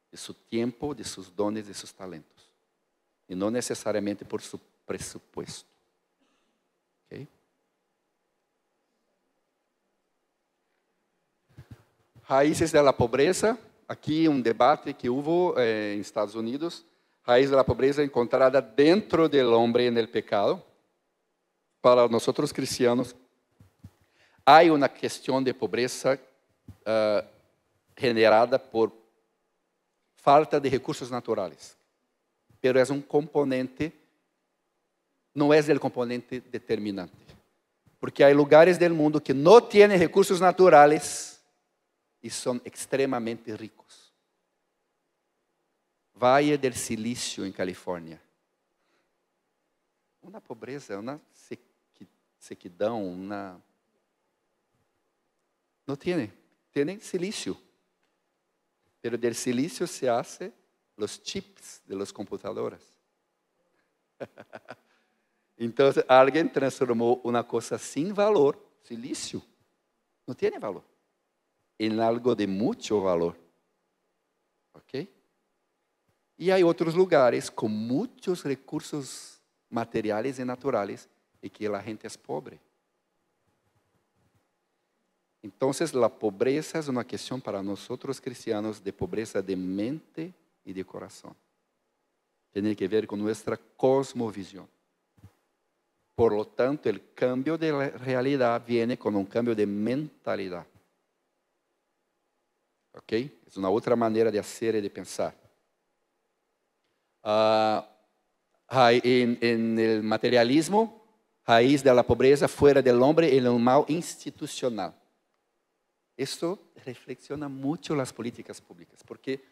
de su tiempo, de seus dones, de seus talentos e não necessariamente por pressuposto. Ok? Raízes da pobreza. Aqui um debate que houve eh, em Estados Unidos. Raiz da pobreza encontrada dentro do homem no pecado. Para nós cristianos, há uma questão de pobreza uh, generada por falta de recursos naturais pero es un componente, no es el componente determinante. Porque hay lugares del mundo que no tienen recursos naturales y son extremadamente ricos. Valle del Silicio en California. Una pobreza, una sequidão, una... No tiene, tienen silicio. Pero del silicio se hace los chips de las computadoras. Entonces alguien transformó una cosa sin valor, silicio, no tiene valor, en algo de mucho valor. ¿Ok? E há outros lugares com muitos recursos materiais e naturais e que a gente é pobre. Então, a pobreza é uma questão para nós cristianos de pobreza de mente y de corazón. Tiene que ver con nuestra cosmovisión. Por lo tanto, el cambio de realidad viene con un cambio de mentalidad. ¿Ok? Es una otra manera de hacer y de pensar. Uh, en, en el materialismo, raíz de la pobreza fuera del hombre en el mal institucional. Esto reflexiona mucho las políticas públicas, porque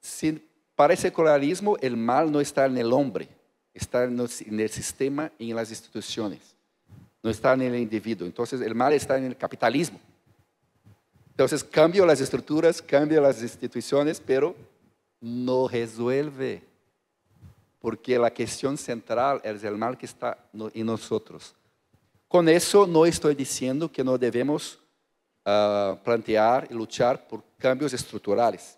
si Para el secularismo, el mal no está en el hombre, está en el sistema y en las instituciones, no está en el individuo. Entonces, el mal está en el capitalismo. Entonces, cambio las estructuras, cambio las instituciones, pero no resuelve, porque la cuestión central es el mal que está en nosotros. Con eso no estoy diciendo que no debemos ah, plantear y luchar por cambios estructurales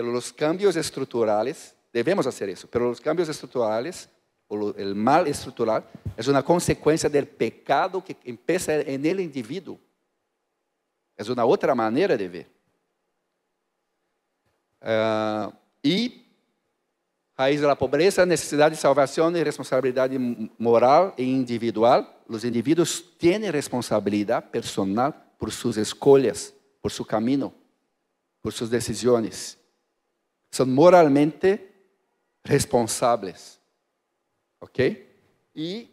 pero los cambios estructurales, debemos hacer eso, pero los cambios estructurales o el mal estructural es una consecuencia del pecado que empieza en el individuo. Es una otra manera de ver. Ah, y raíz de la pobreza, necesidad de salvación y responsabilidad moral e individual. Los individuos tienen responsabilidad personal por sus escolhas, por su camino, por sus decisiones. são moralmente responsáveis, Ok? E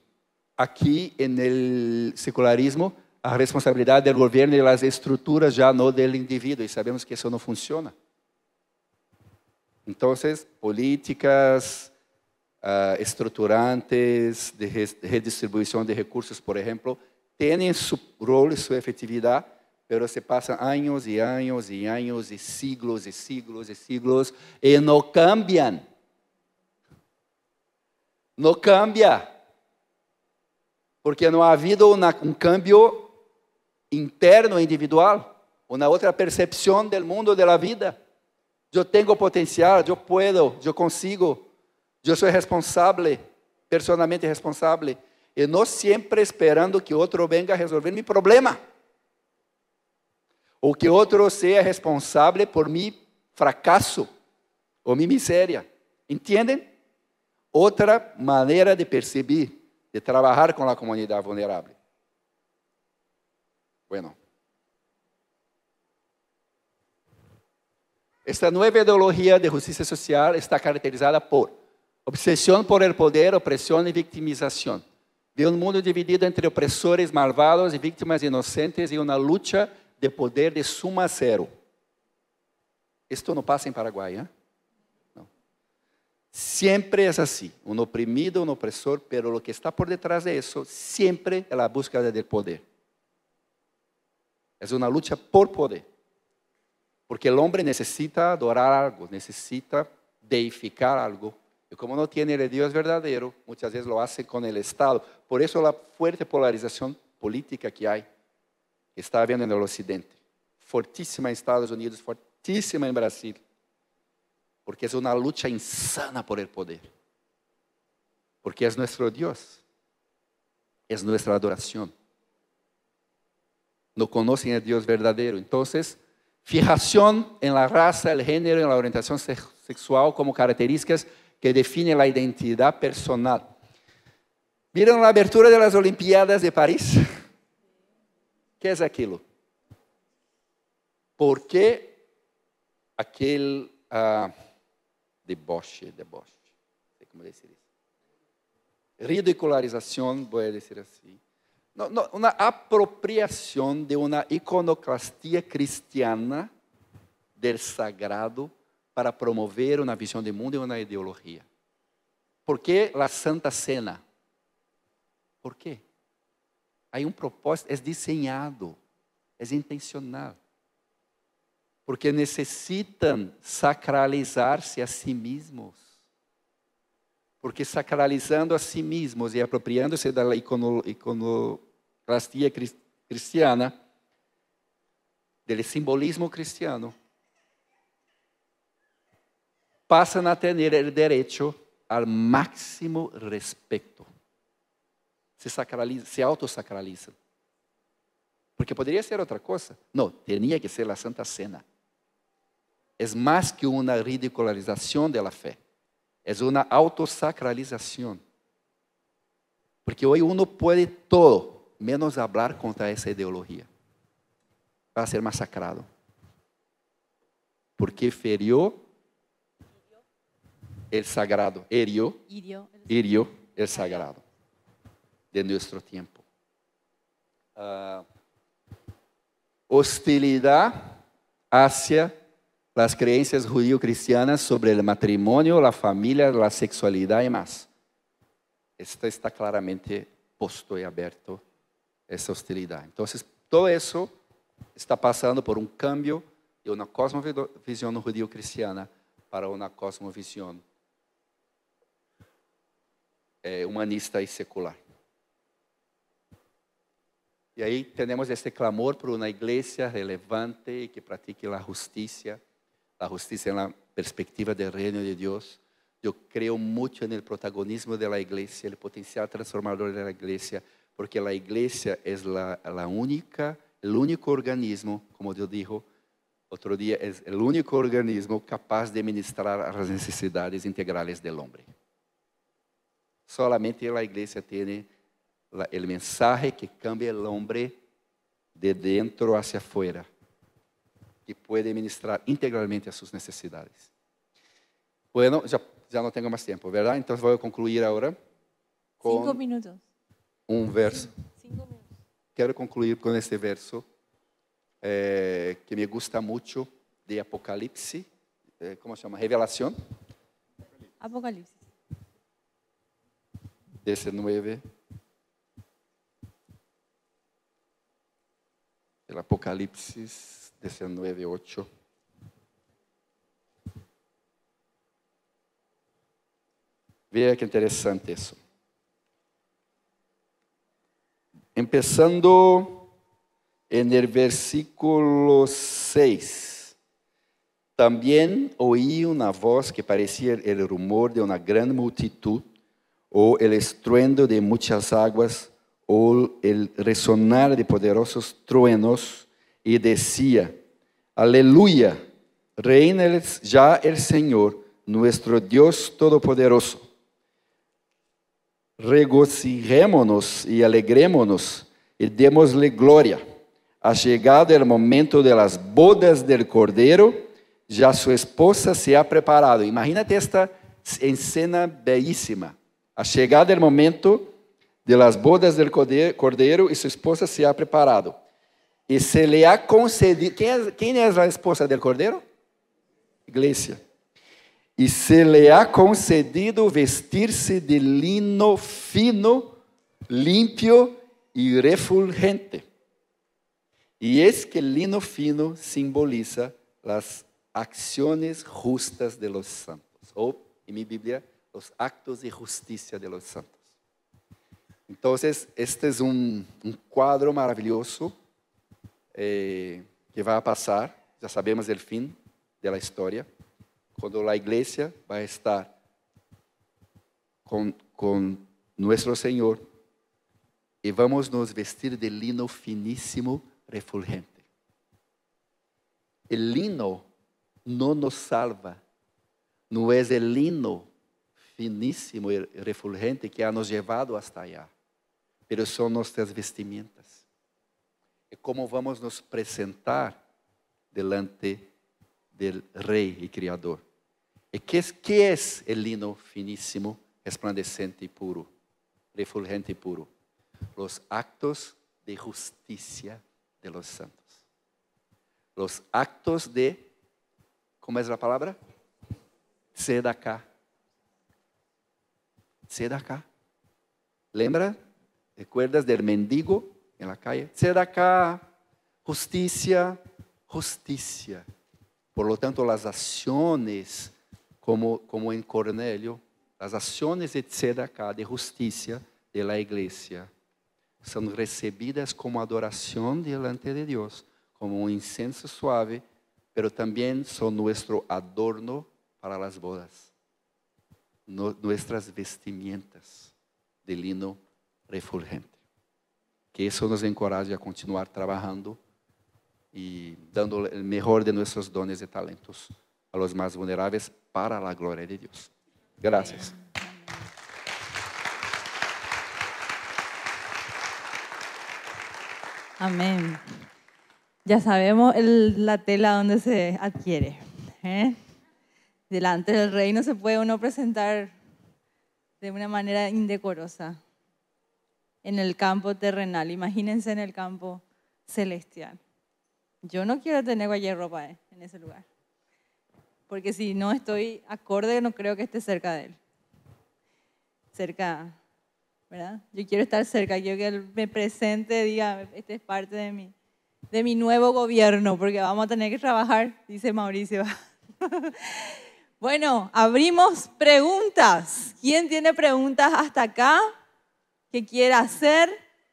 aqui, no secularismo, a responsabilidade do governo e das estruturas já não do indivíduo, e sabemos que isso não funciona. Então, políticas uh, ah, estruturantes de redistribuição de recursos, por exemplo, têm seu rol e sua efetividade pero se passam años y años y años y siglos y siglos y siglos y no cambian. No cambia. Porque não há havido um cambio interno, individual, uma outra percepção do mundo, da vida. Eu tenho potencial, eu puedo, eu consigo, eu sou responsável, personalmente responsável, e não sempre esperando que outro venga a resolver meu problema ou que outro seja é responsável por meu fracasso ou minha miséria. Entendem? Outra maneira de perceber, de trabalhar com a comunidade vulnerável. Bueno. Esta nova ideologia de justiça social está caracterizada por obsessão por el poder, opressão e victimização. De um mundo dividido entre opressores malvados e vítimas inocentes e uma luta de poder de suma cero. Esto no pasa en Paraguay, ¿eh? Siempre es así, un oprimido, un opresor, pero lo que está por detrás de eso siempre es la búsqueda del poder. Es una lucha por poder. Porque el hombre necesita adorar algo, necesita deificar algo. Y como no tiene el Dios verdadero, muchas veces lo hace con el Estado. Por eso la fuerte polarización política que hay está en el occidente fortísima en Estados Unidos, fortísima en Brasil. Porque es una lucha insana por el poder. Porque es nuestro dios es nuestra adoración no conocen el dios verdadero entonces fijación en la raza el género, en la orientación sexual como características que definen la identidad personal. ¿Vieron la abertura de las Olimpiadas de París? que é aquilo? Por que aquele ah, deboche, deboche? Não sei como dizer isso. Ridicularização, vou dizer assim. No, no, uma apropriação de uma iconoclastia cristiana do sagrado para promover uma visão de mundo e uma ideologia. Por que a Santa Cena? Por quê? Há um propósito, é desenhado, é intencional. Porque necessitam sacralizar-se a si mesmos. Porque sacralizando a si mesmos e apropriando-se da iconoclastia cristiana, do simbolismo cristiano, passam a ter o direito ao máximo respeito. se, sacraliza, Porque podría ser otra cosa. No, tenía que ser la Santa Cena. Es más que una ridicularización de la fe. Es una autosacralización. Porque hoy uno puede todo menos hablar contra esa ideología. Va a ser masacrado. Porque ferió el sagrado. Herió. Hirió el sagrado de nuestro tiempo. Ah, hostilidad hacia las creencias judío-cristianas sobre el matrimonio, la familia, la sexualidad y más. Esto está claramente puesto y abierto, esa hostilidad. Entonces, todo eso está pasando por un cambio de una cosmovisión judío-cristiana para una cosmovisión eh, humanista y secular. Y ahí tenemos este clamor por una iglesia relevante que practique la justicia, la justicia en la perspectiva del reino de Dios. Yo creo mucho en el protagonismo de la iglesia, el potencial transformador de la iglesia, porque la iglesia es la única, el único organismo, como Dios dijo otro día, es el único organismo capaz de ministrar las necesidades integrales del hombre. Solamente la iglesia tiene o mensaje que cambia o homem de dentro hacia fora e pode ministrar integralmente a suas necessidades. Bueno, já, já não tenho mais tempo, verdade? Então vou concluir agora com Cinco minutos. Um verso. Cinco minutos. concluir com este verso eh, que me gusta mucho de Apocalipsis, eh, ¿cómo se chama? Revelação? Apocalipse. 19. Apocalipsis Apocalipsis 8 Vea qué interesante eso Empezando en el versículo 6. También oí una voz que parecía el rumor de una gran multitud o el estruendo de muchas aguas o el resonar de poderosos truenos y decía, aleluya, reina ya el Señor, nuestro Dios Todopoderoso. Regocijémonos y alegrémonos y démosle gloria. Ha llegado el momento de las bodas del Cordero, ya su esposa se ha preparado. Imagínate esta escena bellísima. Ha llegado el momento de las bodas del cordeiro e sua esposa se ha preparado. E se le ha concedido. Quem é, quem é a esposa del cordeiro? Igreja. E se le ha concedido vestir-se de lino fino, limpio e refulgente. E es que lino fino simboliza as acciones justas de los santos. Ou, em minha Bíblia, os actos de justiça de los santos. Então este é um un cuadro maravilhoso eh, que vai passar. Já sabemos o fim de la quando a igreja vai estar com com Nosso Senhor e vamos nos vestir de lino finíssimo refulgente. O lino não nos salva, não é o lino finíssimo e refulgente que ha nos levado hasta allá pero são nossas vestimentas. É como vamos nos apresentar delante do Rei e Criador. E que, que é o lino finíssimo, resplandecente e puro, refulgente e puro? Os actos de justiça de los santos. Os actos de, como é a palavra? Tzedakah. cá. Lembra ¿Recuerdas del mendigo en la calle? Ser acá, justicia, justicia. Por lo tanto, las acciones, como, en Cornelio, las acciones de tzedakah, de justicia de la iglesia, son recibidas como adoración delante de Dios, como un incenso suave, pero también son nuestro adorno para las bodas, nuestras vestimientas de lino refulgente. Que eso nos encoraje a continuar trabajando y dando el mejor de nuestros dones y talentos a los más vulnerables para la gloria de Dios gracias Amén. Ya sabemos la tela donde se adquiere. ¿eh? Delante del reino se puede uno presentar de una manera indecorosa en el campo terrenal, imagínense en el campo celestial. Yo no quiero tener cualquier ropa eh, en ese lugar, porque si no estoy acorde, no creo que esté cerca de él. Cerca, ¿verdad? Yo quiero estar cerca, quiero que él me presente, diga, este es parte de mí de mi nuevo gobierno, porque vamos a tener que trabajar, dice Mauricio. bueno, abrimos preguntas. ¿Quién tiene preguntas hasta acá? que quiera hacer.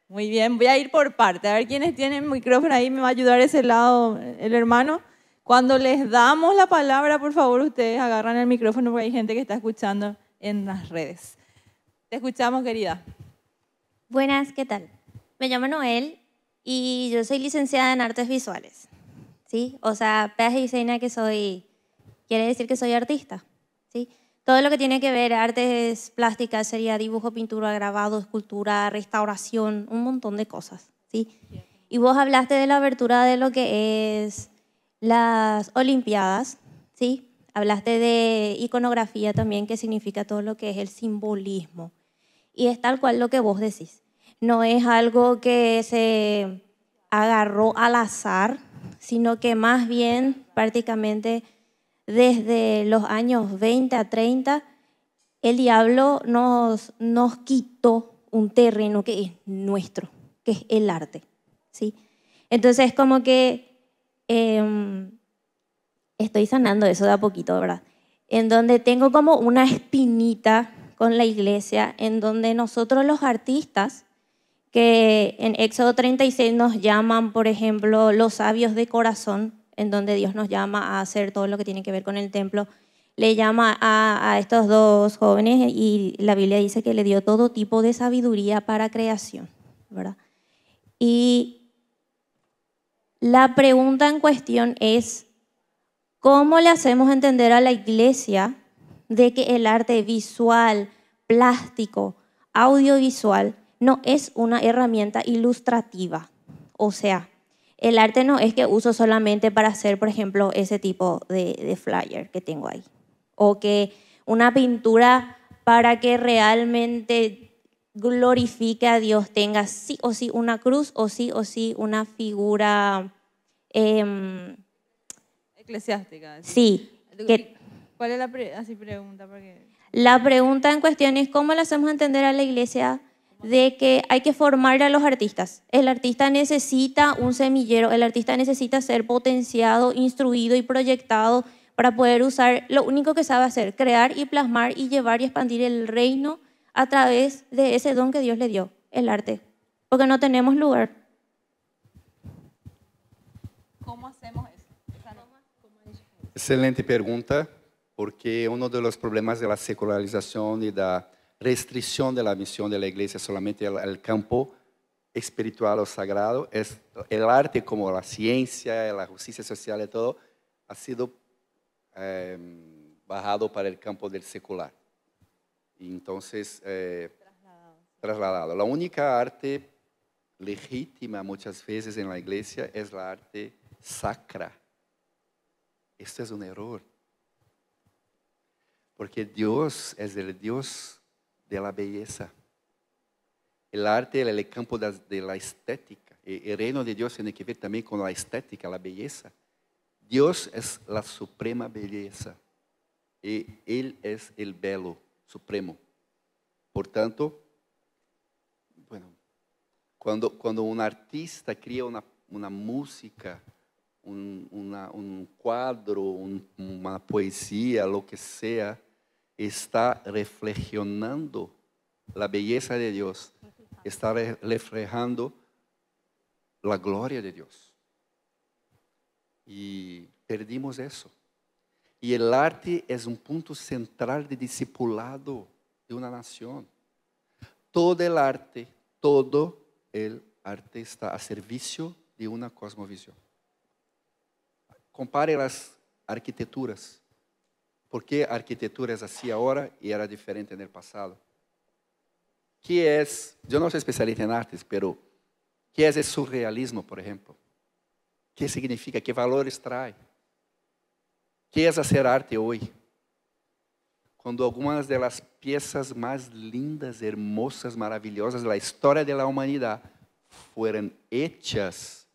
Muy bien, voy a ir por parte. A ver quiénes tienen micrófono ahí, me va a ayudar ese lado el hermano. Cuando les damos la palabra, por favor, ustedes agarran el micrófono porque hay gente que está escuchando en las redes. Te escuchamos, querida. Buenas, ¿qué tal? Me llamo Noel y yo soy licenciada en artes visuales. ¿Sí? O sea, peaje y diseña que soy, quiere decir que soy artista. ¿Sí? Todo lo que tiene que ver artes plásticas sería dibujo, pintura, grabado, escultura, restauración, un montón de cosas, ¿sí? Y vos hablaste de la abertura de lo que es las Olimpiadas, ¿sí? Hablaste de iconografía también, que significa todo lo que es el simbolismo. Y es tal cual lo que vos decís. No es algo que se agarró al azar, sino que más bien prácticamente desde los años 20 a 30, el diablo nos, nos quitó un terreno que es nuestro, que es el arte. ¿sí? Entonces, como que em, estoy sanando eso de a poquito, ¿verdad? En donde tengo como una espinita con la iglesia, en donde nosotros los artistas, que en Éxodo 36 nos llaman, por ejemplo, los sabios de corazón, en donde Dios nos llama a hacer todo lo que tiene que ver con el templo. Le llama a, estos dos jóvenes y la Biblia dice que le dio todo tipo de sabiduría para creación, Y la pregunta en cuestión es, ¿cómo le hacemos entender a la iglesia de que el arte visual, plástico, audiovisual, no es una herramienta ilustrativa? O sea, el arte no es que uso solamente para hacer, por ejemplo, ese tipo de, flyer que tengo ahí. O que una pintura para que realmente glorifique a Dios tenga sí o sí una cruz o sí o sí una figura... Em, eclesiástica. Sí. ¿Cuál es la pregunta? La pregunta en cuestión es cómo le hacemos entender a la iglesia de que hay que formar a los artistas. El artista necesita un semillero, el artista necesita ser potenciado, instruido y proyectado para poder usar lo único que sabe hacer, crear y plasmar y llevar y expandir el reino a través de ese don que Dios le dio, el arte, porque no tenemos lugar. ¿Cómo hacemos eso? Excelente pregunta porque uno de los problemas de la secularización y de la restricción de la misión de la iglesia solamente al, campo espiritual o sagrado, es el arte como la ciencia, la justicia social y todo, ha sido em, bajado para el campo del secular. Y entonces, trasladado. Eh, trasladado. La única arte legítima muchas veces en la iglesia es la arte sacra. Esto es un error. Porque Dios es el Dios de la belleza. El arte es el campo de la estética. Eh, el reino de Dios tiene que ver también con la estética, la belleza. Dios es la suprema belleza. Y Él es el bello supremo. Por tanto, bueno, cuando, cuando un artista crea una, música, un, cuadro, una poesía, lo que sea, está reflejando la belleza de Dios, está reflejando la gloria de Dios. Y perdimos eso. Y el arte es un punto central de discipulado de una nación. Todo el arte, todo el arte está a servicio de una cosmovisión. Compare las arquitecturas ¿Por a arquitetura é assim agora e era diferente no passado. pasado? ¿Qué es, yo no especialista em artes, pero que é el surrealismo, por O que significa? valor valores O que é ser arte hoje? Quando algumas das peças mais lindas, hermosas, maravilhosas da história da humanidade foram hechas,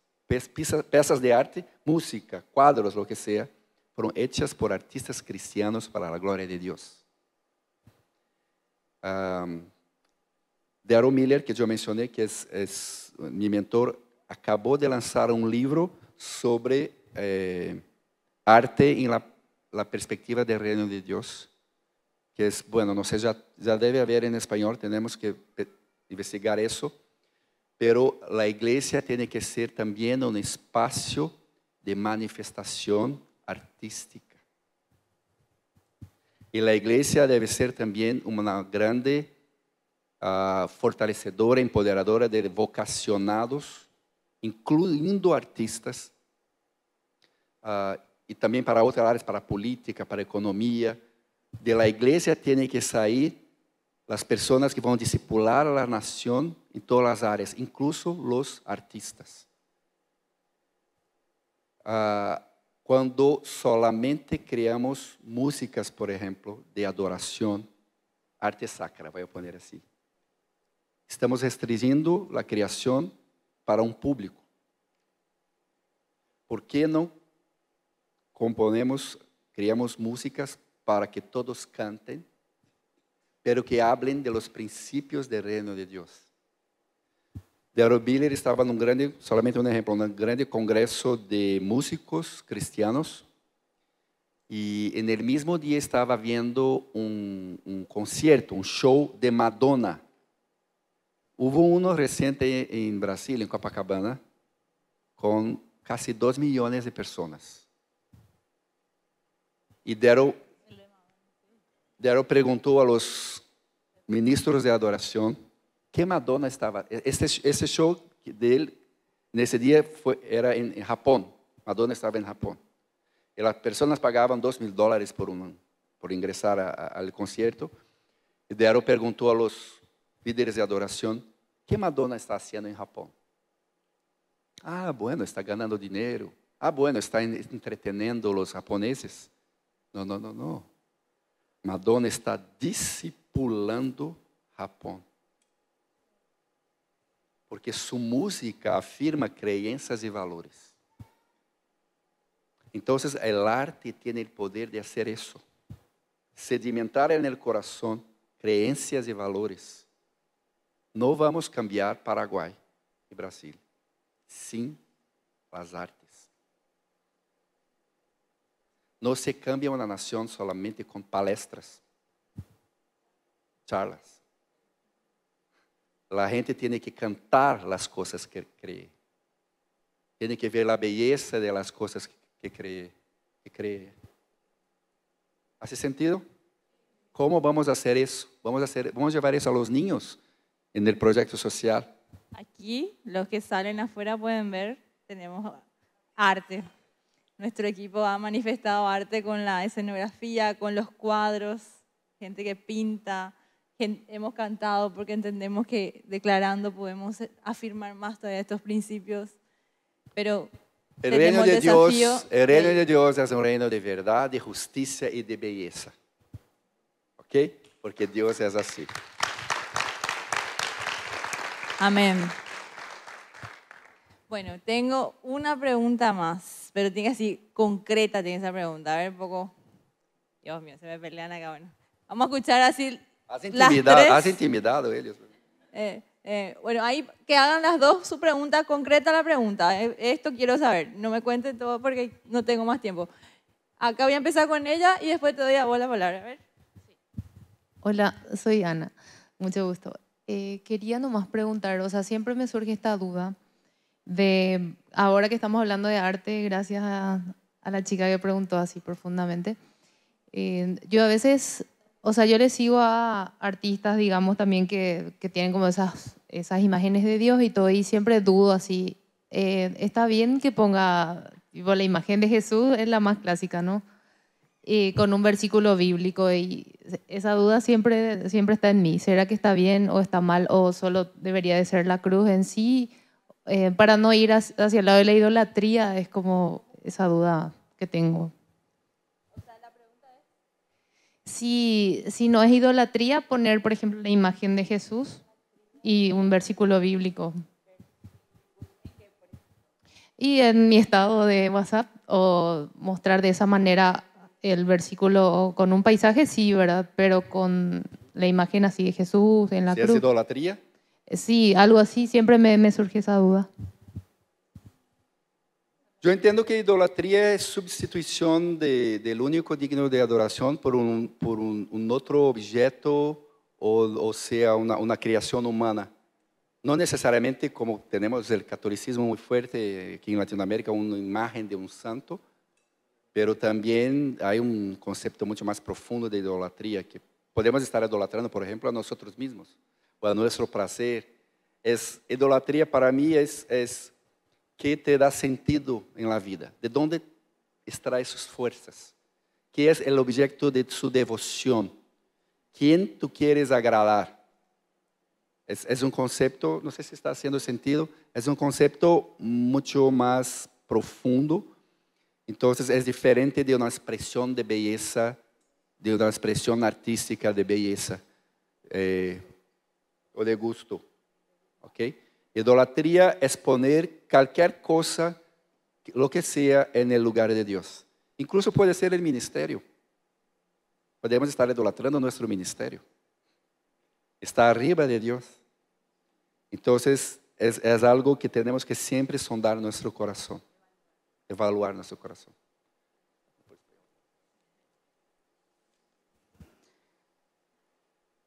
peças de arte, música, quadros, o que seja, fueron hechas por artistas cristianos para la gloria de Dios. Um, Miller, que yo mencioné, que es, mi mentor, acabó de lanzar un libro sobre eh, arte en la, la, perspectiva del reino de Dios, que es, bueno, no sé, ya, ya debe haber en español, tenemos que investigar eso, pero la iglesia tiene que ser también un espacio de manifestación artística. Y la iglesia debe ser también una grande ah, fortalecedora, empoderadora de vocacionados, incluyendo artistas, ah, y también para otras áreas, para política, para economía. De la iglesia tienen que salir las personas que van a discipular a la nación en todas las áreas, incluso los artistas. Ah, cuando solamente creamos músicas, por ejemplo, de adoración, arte sacra, voy a poner así. Estamos restringiendo la creación para un público. ¿Por qué no componemos, creamos músicas para que todos canten, pero que hablen de los principios del reino de Dios? Biller estaba en un grande, un ejemplo, en un grande congreso de músicos cristianos y en el mismo día estaba viendo un concierto, un show de Madonna. Hubo uno reciente en Brasil, en Copacabana, con casi dos millones de personas. Y Daryl, preguntó a los ministros de adoración, ¿Qué Madonna estaba. E, este, ese show de él, en ese día era en Japón. Madonna estaba en Japón. Y las personas pagaban 2 mil dólares por, ingresar al concierto. Y a, preguntó a los líderes de adoración, ¿Qué Madonna está haciendo en Japón? Ah, bueno, está ganando dinero. Ah, bueno, está a los japoneses. No, no, no, no. Madonna está discipulando Japón. porque sua música afirma crenças e valores. Então, é, o arte tem o poder de fazer isso: sedimentar no coração crenças e valores. Não vamos cambiar Paraguai e Brasil, sim, as artes. Não se cambia uma nação somente com palestras, charlas La gente tiene que cantar las cosas que cree. Tiene que ver la belleza de las cosas que cree. ¿Hace sentido? ¿Cómo vamos a hacer eso? Vamos a, vamos a llevar eso a los niños en el proyecto social. Aquí, los que salen afuera pueden ver, tenemos arte. Nuestro equipo ha manifestado arte con la escenografía, con los cuadros, gente que pinta, hemos cantado, porque entendemos que declarando podemos afirmar más todavía estos principios. Pero el reino de Dios, el reino de Dios es un reino de verdad, de justicia y de belleza. ¿Ok? Porque Dios es así. Amén. Bueno, tengo una pregunta más, pero tiene así concreta, tiene esa pregunta. A ver, un poco. Dios mío, se me pelean acá. Bueno, vamos a escuchar así Has intimidado, las ellos. Eh, eh, bueno, ahí que hagan las dos su pregunta concreta la pregunta. Eh, esto quiero saber. No me cuenten todo porque no tengo más tiempo. Acá voy a empezar con ella y después te doy a vos la palabra. A ver. Hola, soy Ana. Mucho gusto. quería nomás preguntar, o sea, siempre me surge esta duda de, ahora que estamos hablando de arte, gracias a, la chica que preguntó así profundamente, yo a veces o sea, yo le sigo a artistas, digamos, también que, tienen como esas, esas imágenes de Dios y todo, y siempre dudo así. Eh, está bien que ponga, tipo, la imagen de Jesús es la más clásica, ¿no? Eh, con un versículo bíblico y esa duda siempre, siempre está en mí. ¿Será que está bien o está mal o solo debería de ser la cruz en sí? Eh, para no ir hacia el lado de la idolatría es como esa duda que tengo si, no es idolatría poner, por ejemplo, la imagen de Jesús y un versículo bíblico. Y en mi estado de WhatsApp o mostrar de esa manera el versículo con un paisaje, sí, ¿verdad? Pero con la imagen así de Jesús en la ¿Sí ¿Es idolatría? Sí, algo así, siempre me surge esa duda. Yo entiendo que idolatría es sustitución del único digno de adoración por un, por un, otro objeto o, sea, una, creación humana. No necesariamente como tenemos el catolicismo muy fuerte aquí en Latinoamérica, una imagen de un santo, pero también hay un concepto mucho más profundo de idolatría, que podemos estar idolatrando, por ejemplo, a nosotros mismos o a nuestro placer. Es, idolatría para mí es, es que te dá sentido em la vida, de onde extrai suas forças, que é o objeto de sua devoção, quem tu queres agradar. É, um conceito, não sei se está fazendo sentido, é um conceito muito mais profundo. Então, é diferente de uma expressão de beleza, de uma expressão artística de beleza eh, ou de gosto, ok? Idolatría es poner cualquier cosa, lo que sea, en el lugar de Dios. Incluso puede ser el ministerio. Podemos estar idolatrando nuestro ministerio. Está arriba de Dios. Entonces, es, algo que tenemos que siempre sondar nuestro corazón, evaluar nuestro corazón.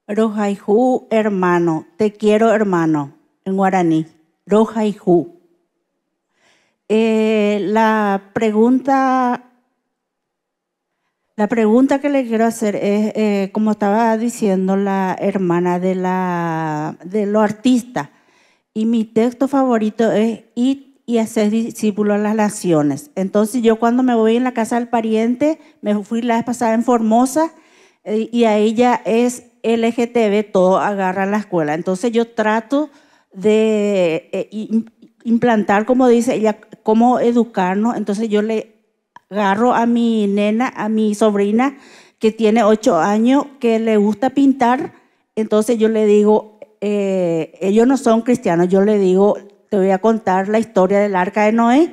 Rojaihu, hermano, te quiero, hermano en guaraní, roja y ju. Eh, la pregunta la pregunta que le quiero hacer es, eh, como estaba diciendo la hermana de, la, de y mi texto favorito es y hacer discípulos a las naciones. Entonces yo cuando me voy en la casa del pariente, me fui la vez pasada en Formosa, eh, y a ella es LGTB, todo agarra la escuela. Entonces yo trato de eh, implantar, como dice ella, cómo educarnos. Entonces yo le agarro a mi nena, a mi sobrina, que tiene ocho años, que le gusta pintar. Entonces yo le digo, eh, ellos no son cristianos, yo le digo, te voy a contar la historia del arca de Noé,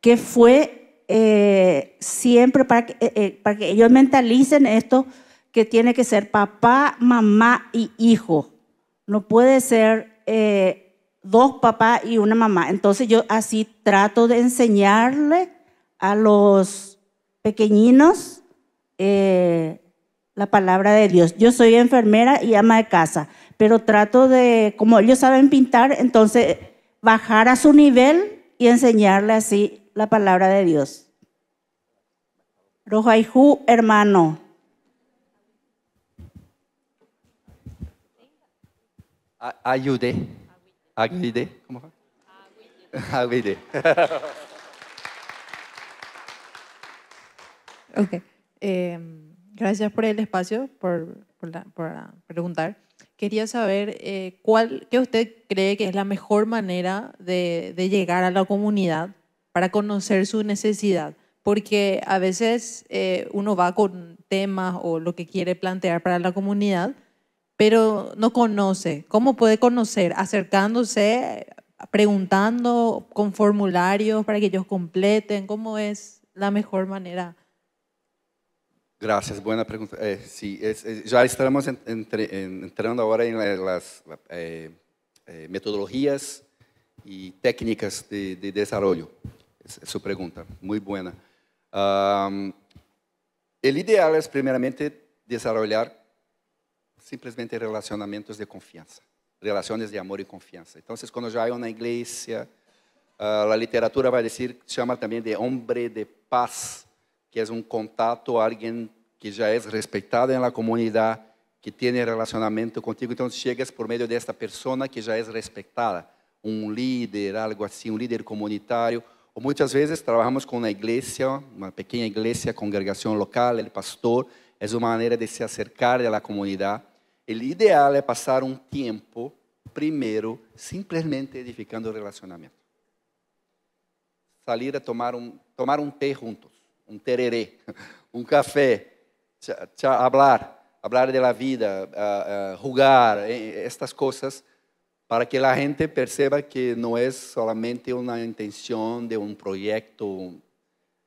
que fue eh, siempre para que, para que ellos mentalicen esto, que tiene que ser papá, mamá y hijo. No puede ser eh, dos papás y una mamá. Entonces yo así trato de enseñarle a los pequeñinos eh, la palabra de Dios. Yo soy enfermera y ama de casa, pero trato de, como ellos saben pintar, entonces bajar a su nivel y enseñarle así la palabra de Dios. Rojaiju, hermano. ayude. Aguide. ¿Cómo fue? Aguide. ok. Em, gracias por el espacio, por, preguntar. Quería saber eh, cuál, qué usted cree que es la mejor manera de, llegar a la comunidad para conocer su necesidad porque a veces eh, uno va con temas o lo que quiere plantear para la comunidad, pero no conoce. ¿Cómo puede conocer? Acercándose, preguntando con formularios para que ellos completen. ¿Cómo es la mejor manera? Gracias, buena pregunta. Eh, sí, ya estamos entrando ahora en las eh, eh, metodologías y técnicas de, desarrollo. Es, su pregunta, muy buena. el ideal es primeramente desarrollar simplesmente relacionamentos de confiança, relações de amor e confiança. Então, quando já iam na igreja, a literatura vai dizer, chama também de homem de paz, que é um contato, alguém que já é respeitado na comunidade, que tem relacionamento contigo. Então, chegas por meio desta pessoa que já é respeitada, um líder, algo assim, um líder comunitário. Ou muitas vezes trabalhamos com uma igreja, uma pequena igreja, congregação local, o pastor, é uma maneira de se acercar à comunidade El ideal es pasar un tiempo, primero, simplemente edificando relacionamiento Salir a tomar un tomar un té juntos, un tereré, un café, hablar, hablar de la vida, jugar, eh, estas cosas, para que la gente perciba que no es solamente una intención de un proyecto.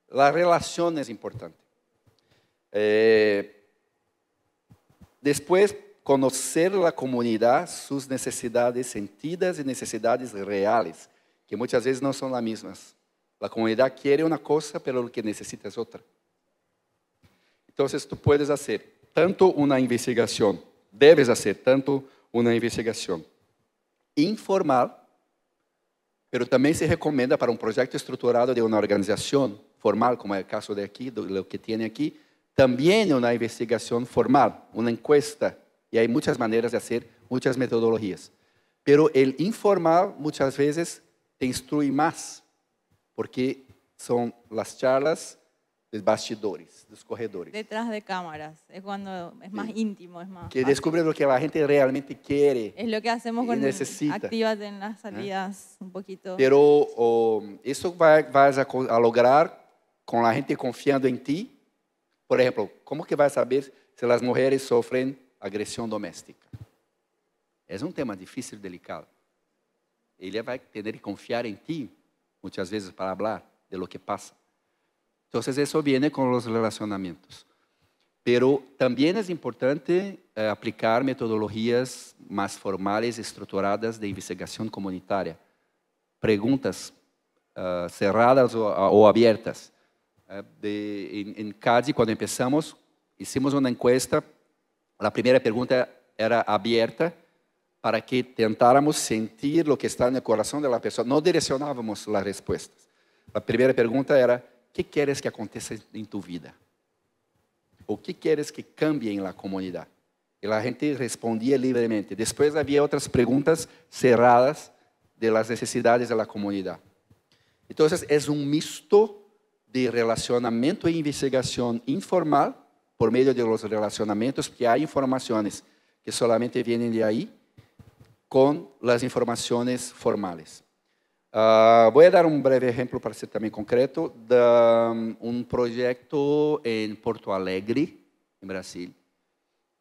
La relación es importante. Eh, después, conocer a comunidade, suas necessidades sentidas e necessidades reais, que muitas vezes não são as mesmas. A comunidade quer uma coisa, pero o que necessita é outra. Então, tu puedes fazer tanto uma investigação, debes fazer tanto uma investigação informal, pero também se recomenda para um projeto estruturado de uma organização formal, como é o caso de aqui, do que tem aqui, também uma investigação formal, uma encuesta Y hay muchas maneras de hacer, muchas metodologías. Pero el informal muchas veces te instruye más, porque son las charlas de bastidores, los corredores. Detrás de cámaras, es cuando es más íntimo, es más. Que descubre lo que la gente realmente quiere. Es lo que hacemos con necesita. activas en las ¿Eh? salidas un poquito. Pero eso va, vas a, a, lograr con la gente confiando en ti. Por ejemplo, ¿cómo que vas a saber si las mujeres sufren agressão doméstica. É um tema difícil e delicado. Ele é, vai ter que confiar em ti, muitas vezes, para falar de lo que passa. Então, isso vem com os relacionamentos. Mas também é importante eh, aplicar metodologias mais formais, estruturadas de investigação comunitária. Perguntas uh, cerradas ou, ou abertas. Eh, em, CADI, Cádiz, quando começamos, hicimos uma encuesta La primera pregunta era abierta para que intentáramos sentir lo que está en el corazón de la persona. No direccionábamos las respuestas. La primera pregunta era, ¿qué quieres que acontezca en tu vida? ¿O qué quieres que cambie en la comunidad? Y la gente respondía libremente. Después había otras preguntas cerradas de las necesidades de la comunidad. Entonces es un mixto de relacionamiento e investigación informal por meio de los relacionamentos, porque hay informaciones que solamente vienen de ahí con las informaciones formales. Uh, voy a dar un breve ejemplo para ser también concreto de um, un proyecto en Porto Alegre, en Brasil,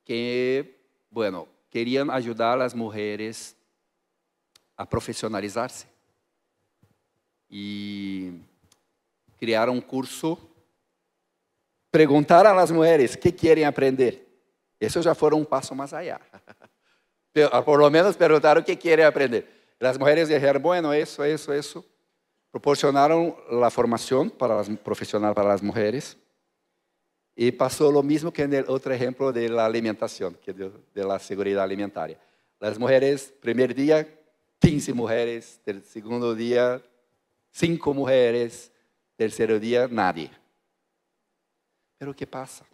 que, bueno, querían ayudar a las mujeres a profesionalizarse. Y crearam um curso preguntar a las mujeres qué quieren aprender. Eso ya fue un paso más allá. Ah, por lo menos preguntaron qué quieren aprender. Las mujeres dijeron, bueno, eso, eso, eso. Proporcionaron la formación para profesional para las mujeres. Y pasó lo mismo que en el otro ejemplo de la alimentación, de, la seguridad alimentaria. Las mujeres, primer día, 15 mujeres, el segundo día, 5 mujeres, tercero día, nadie. pero que pasa?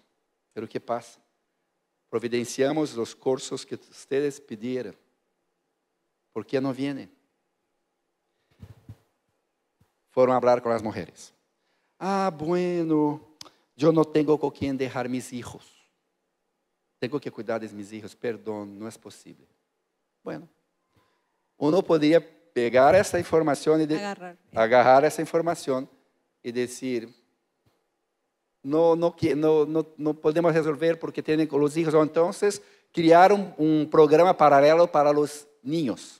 Pero que pasa? Providenciamos los cursos que ustedes pidieron. ¿Por que no vienen? Fueron a hablar con las mujeres. Ah, bueno, yo no tengo con quem dejar mis hijos. Tengo que cuidar de mis hijos. Perdón, no es posible. Bueno, uno poderia pegar essa informação e de, agarrar. agarrar. essa informação e dizer no, no, no, podemos resolver porque tienen con los hijos. Entonces, crearon un programa paralelo para los niños.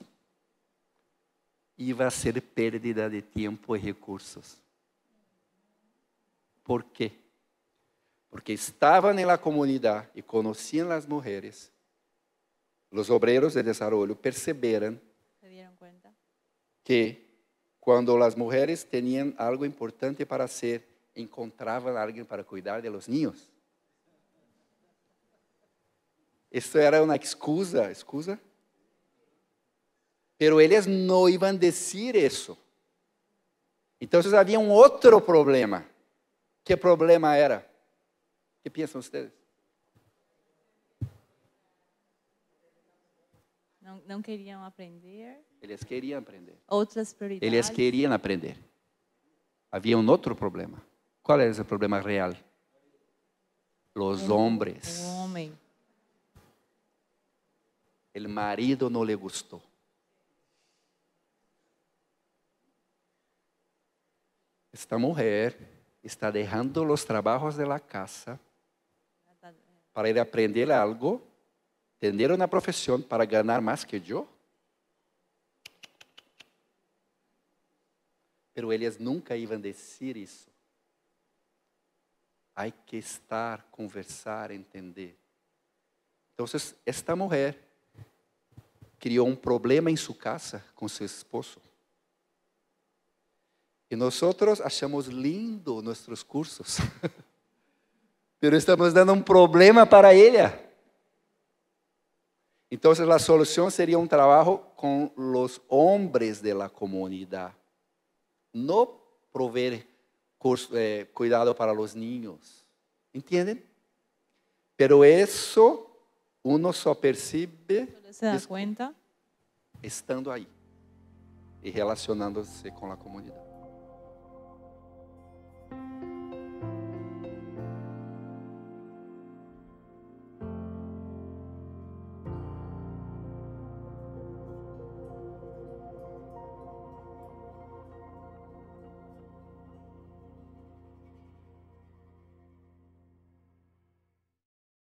Iba a ser pérdida de tiempo y recursos. ¿Por qué? Porque estaban en la comunidad y conocían las mujeres. Los obreros de desarrollo percibieron que cuando las mujeres tenían algo importante para hacer, encontrava alguém para cuidar de los niños. Isso era uma excusa, excusa. Pero eles não iam dizer isso. Então havia um outro problema. Que problema era? O que pensam vocês? Não, não, queriam aprender. Eles queriam aprender. Outras prioridades. Eles queriam aprender. Havia um outro problema. ¿Cuál es el problema real? Los hombres. El marido no le gustó. Esta mujer está dejando los trabajos de la casa para ir a aprender algo, tener una profesión para ganar más que yo. Pero ellas nunca iban a decir eso. Há que estar, conversar, entender. Então, esta mulher criou um problema em sua casa com seu esposo. E nós achamos lindo nossos cursos. Pero estamos dando um problema para ela. Então, a solução seria um trabalho com os homens da comunidade. Não prover curso, eh, cuidado para los niños. ¿Entienden? Pero eso uno só percibe se da cuenta? estando aí e relacionándose con com a comunidade.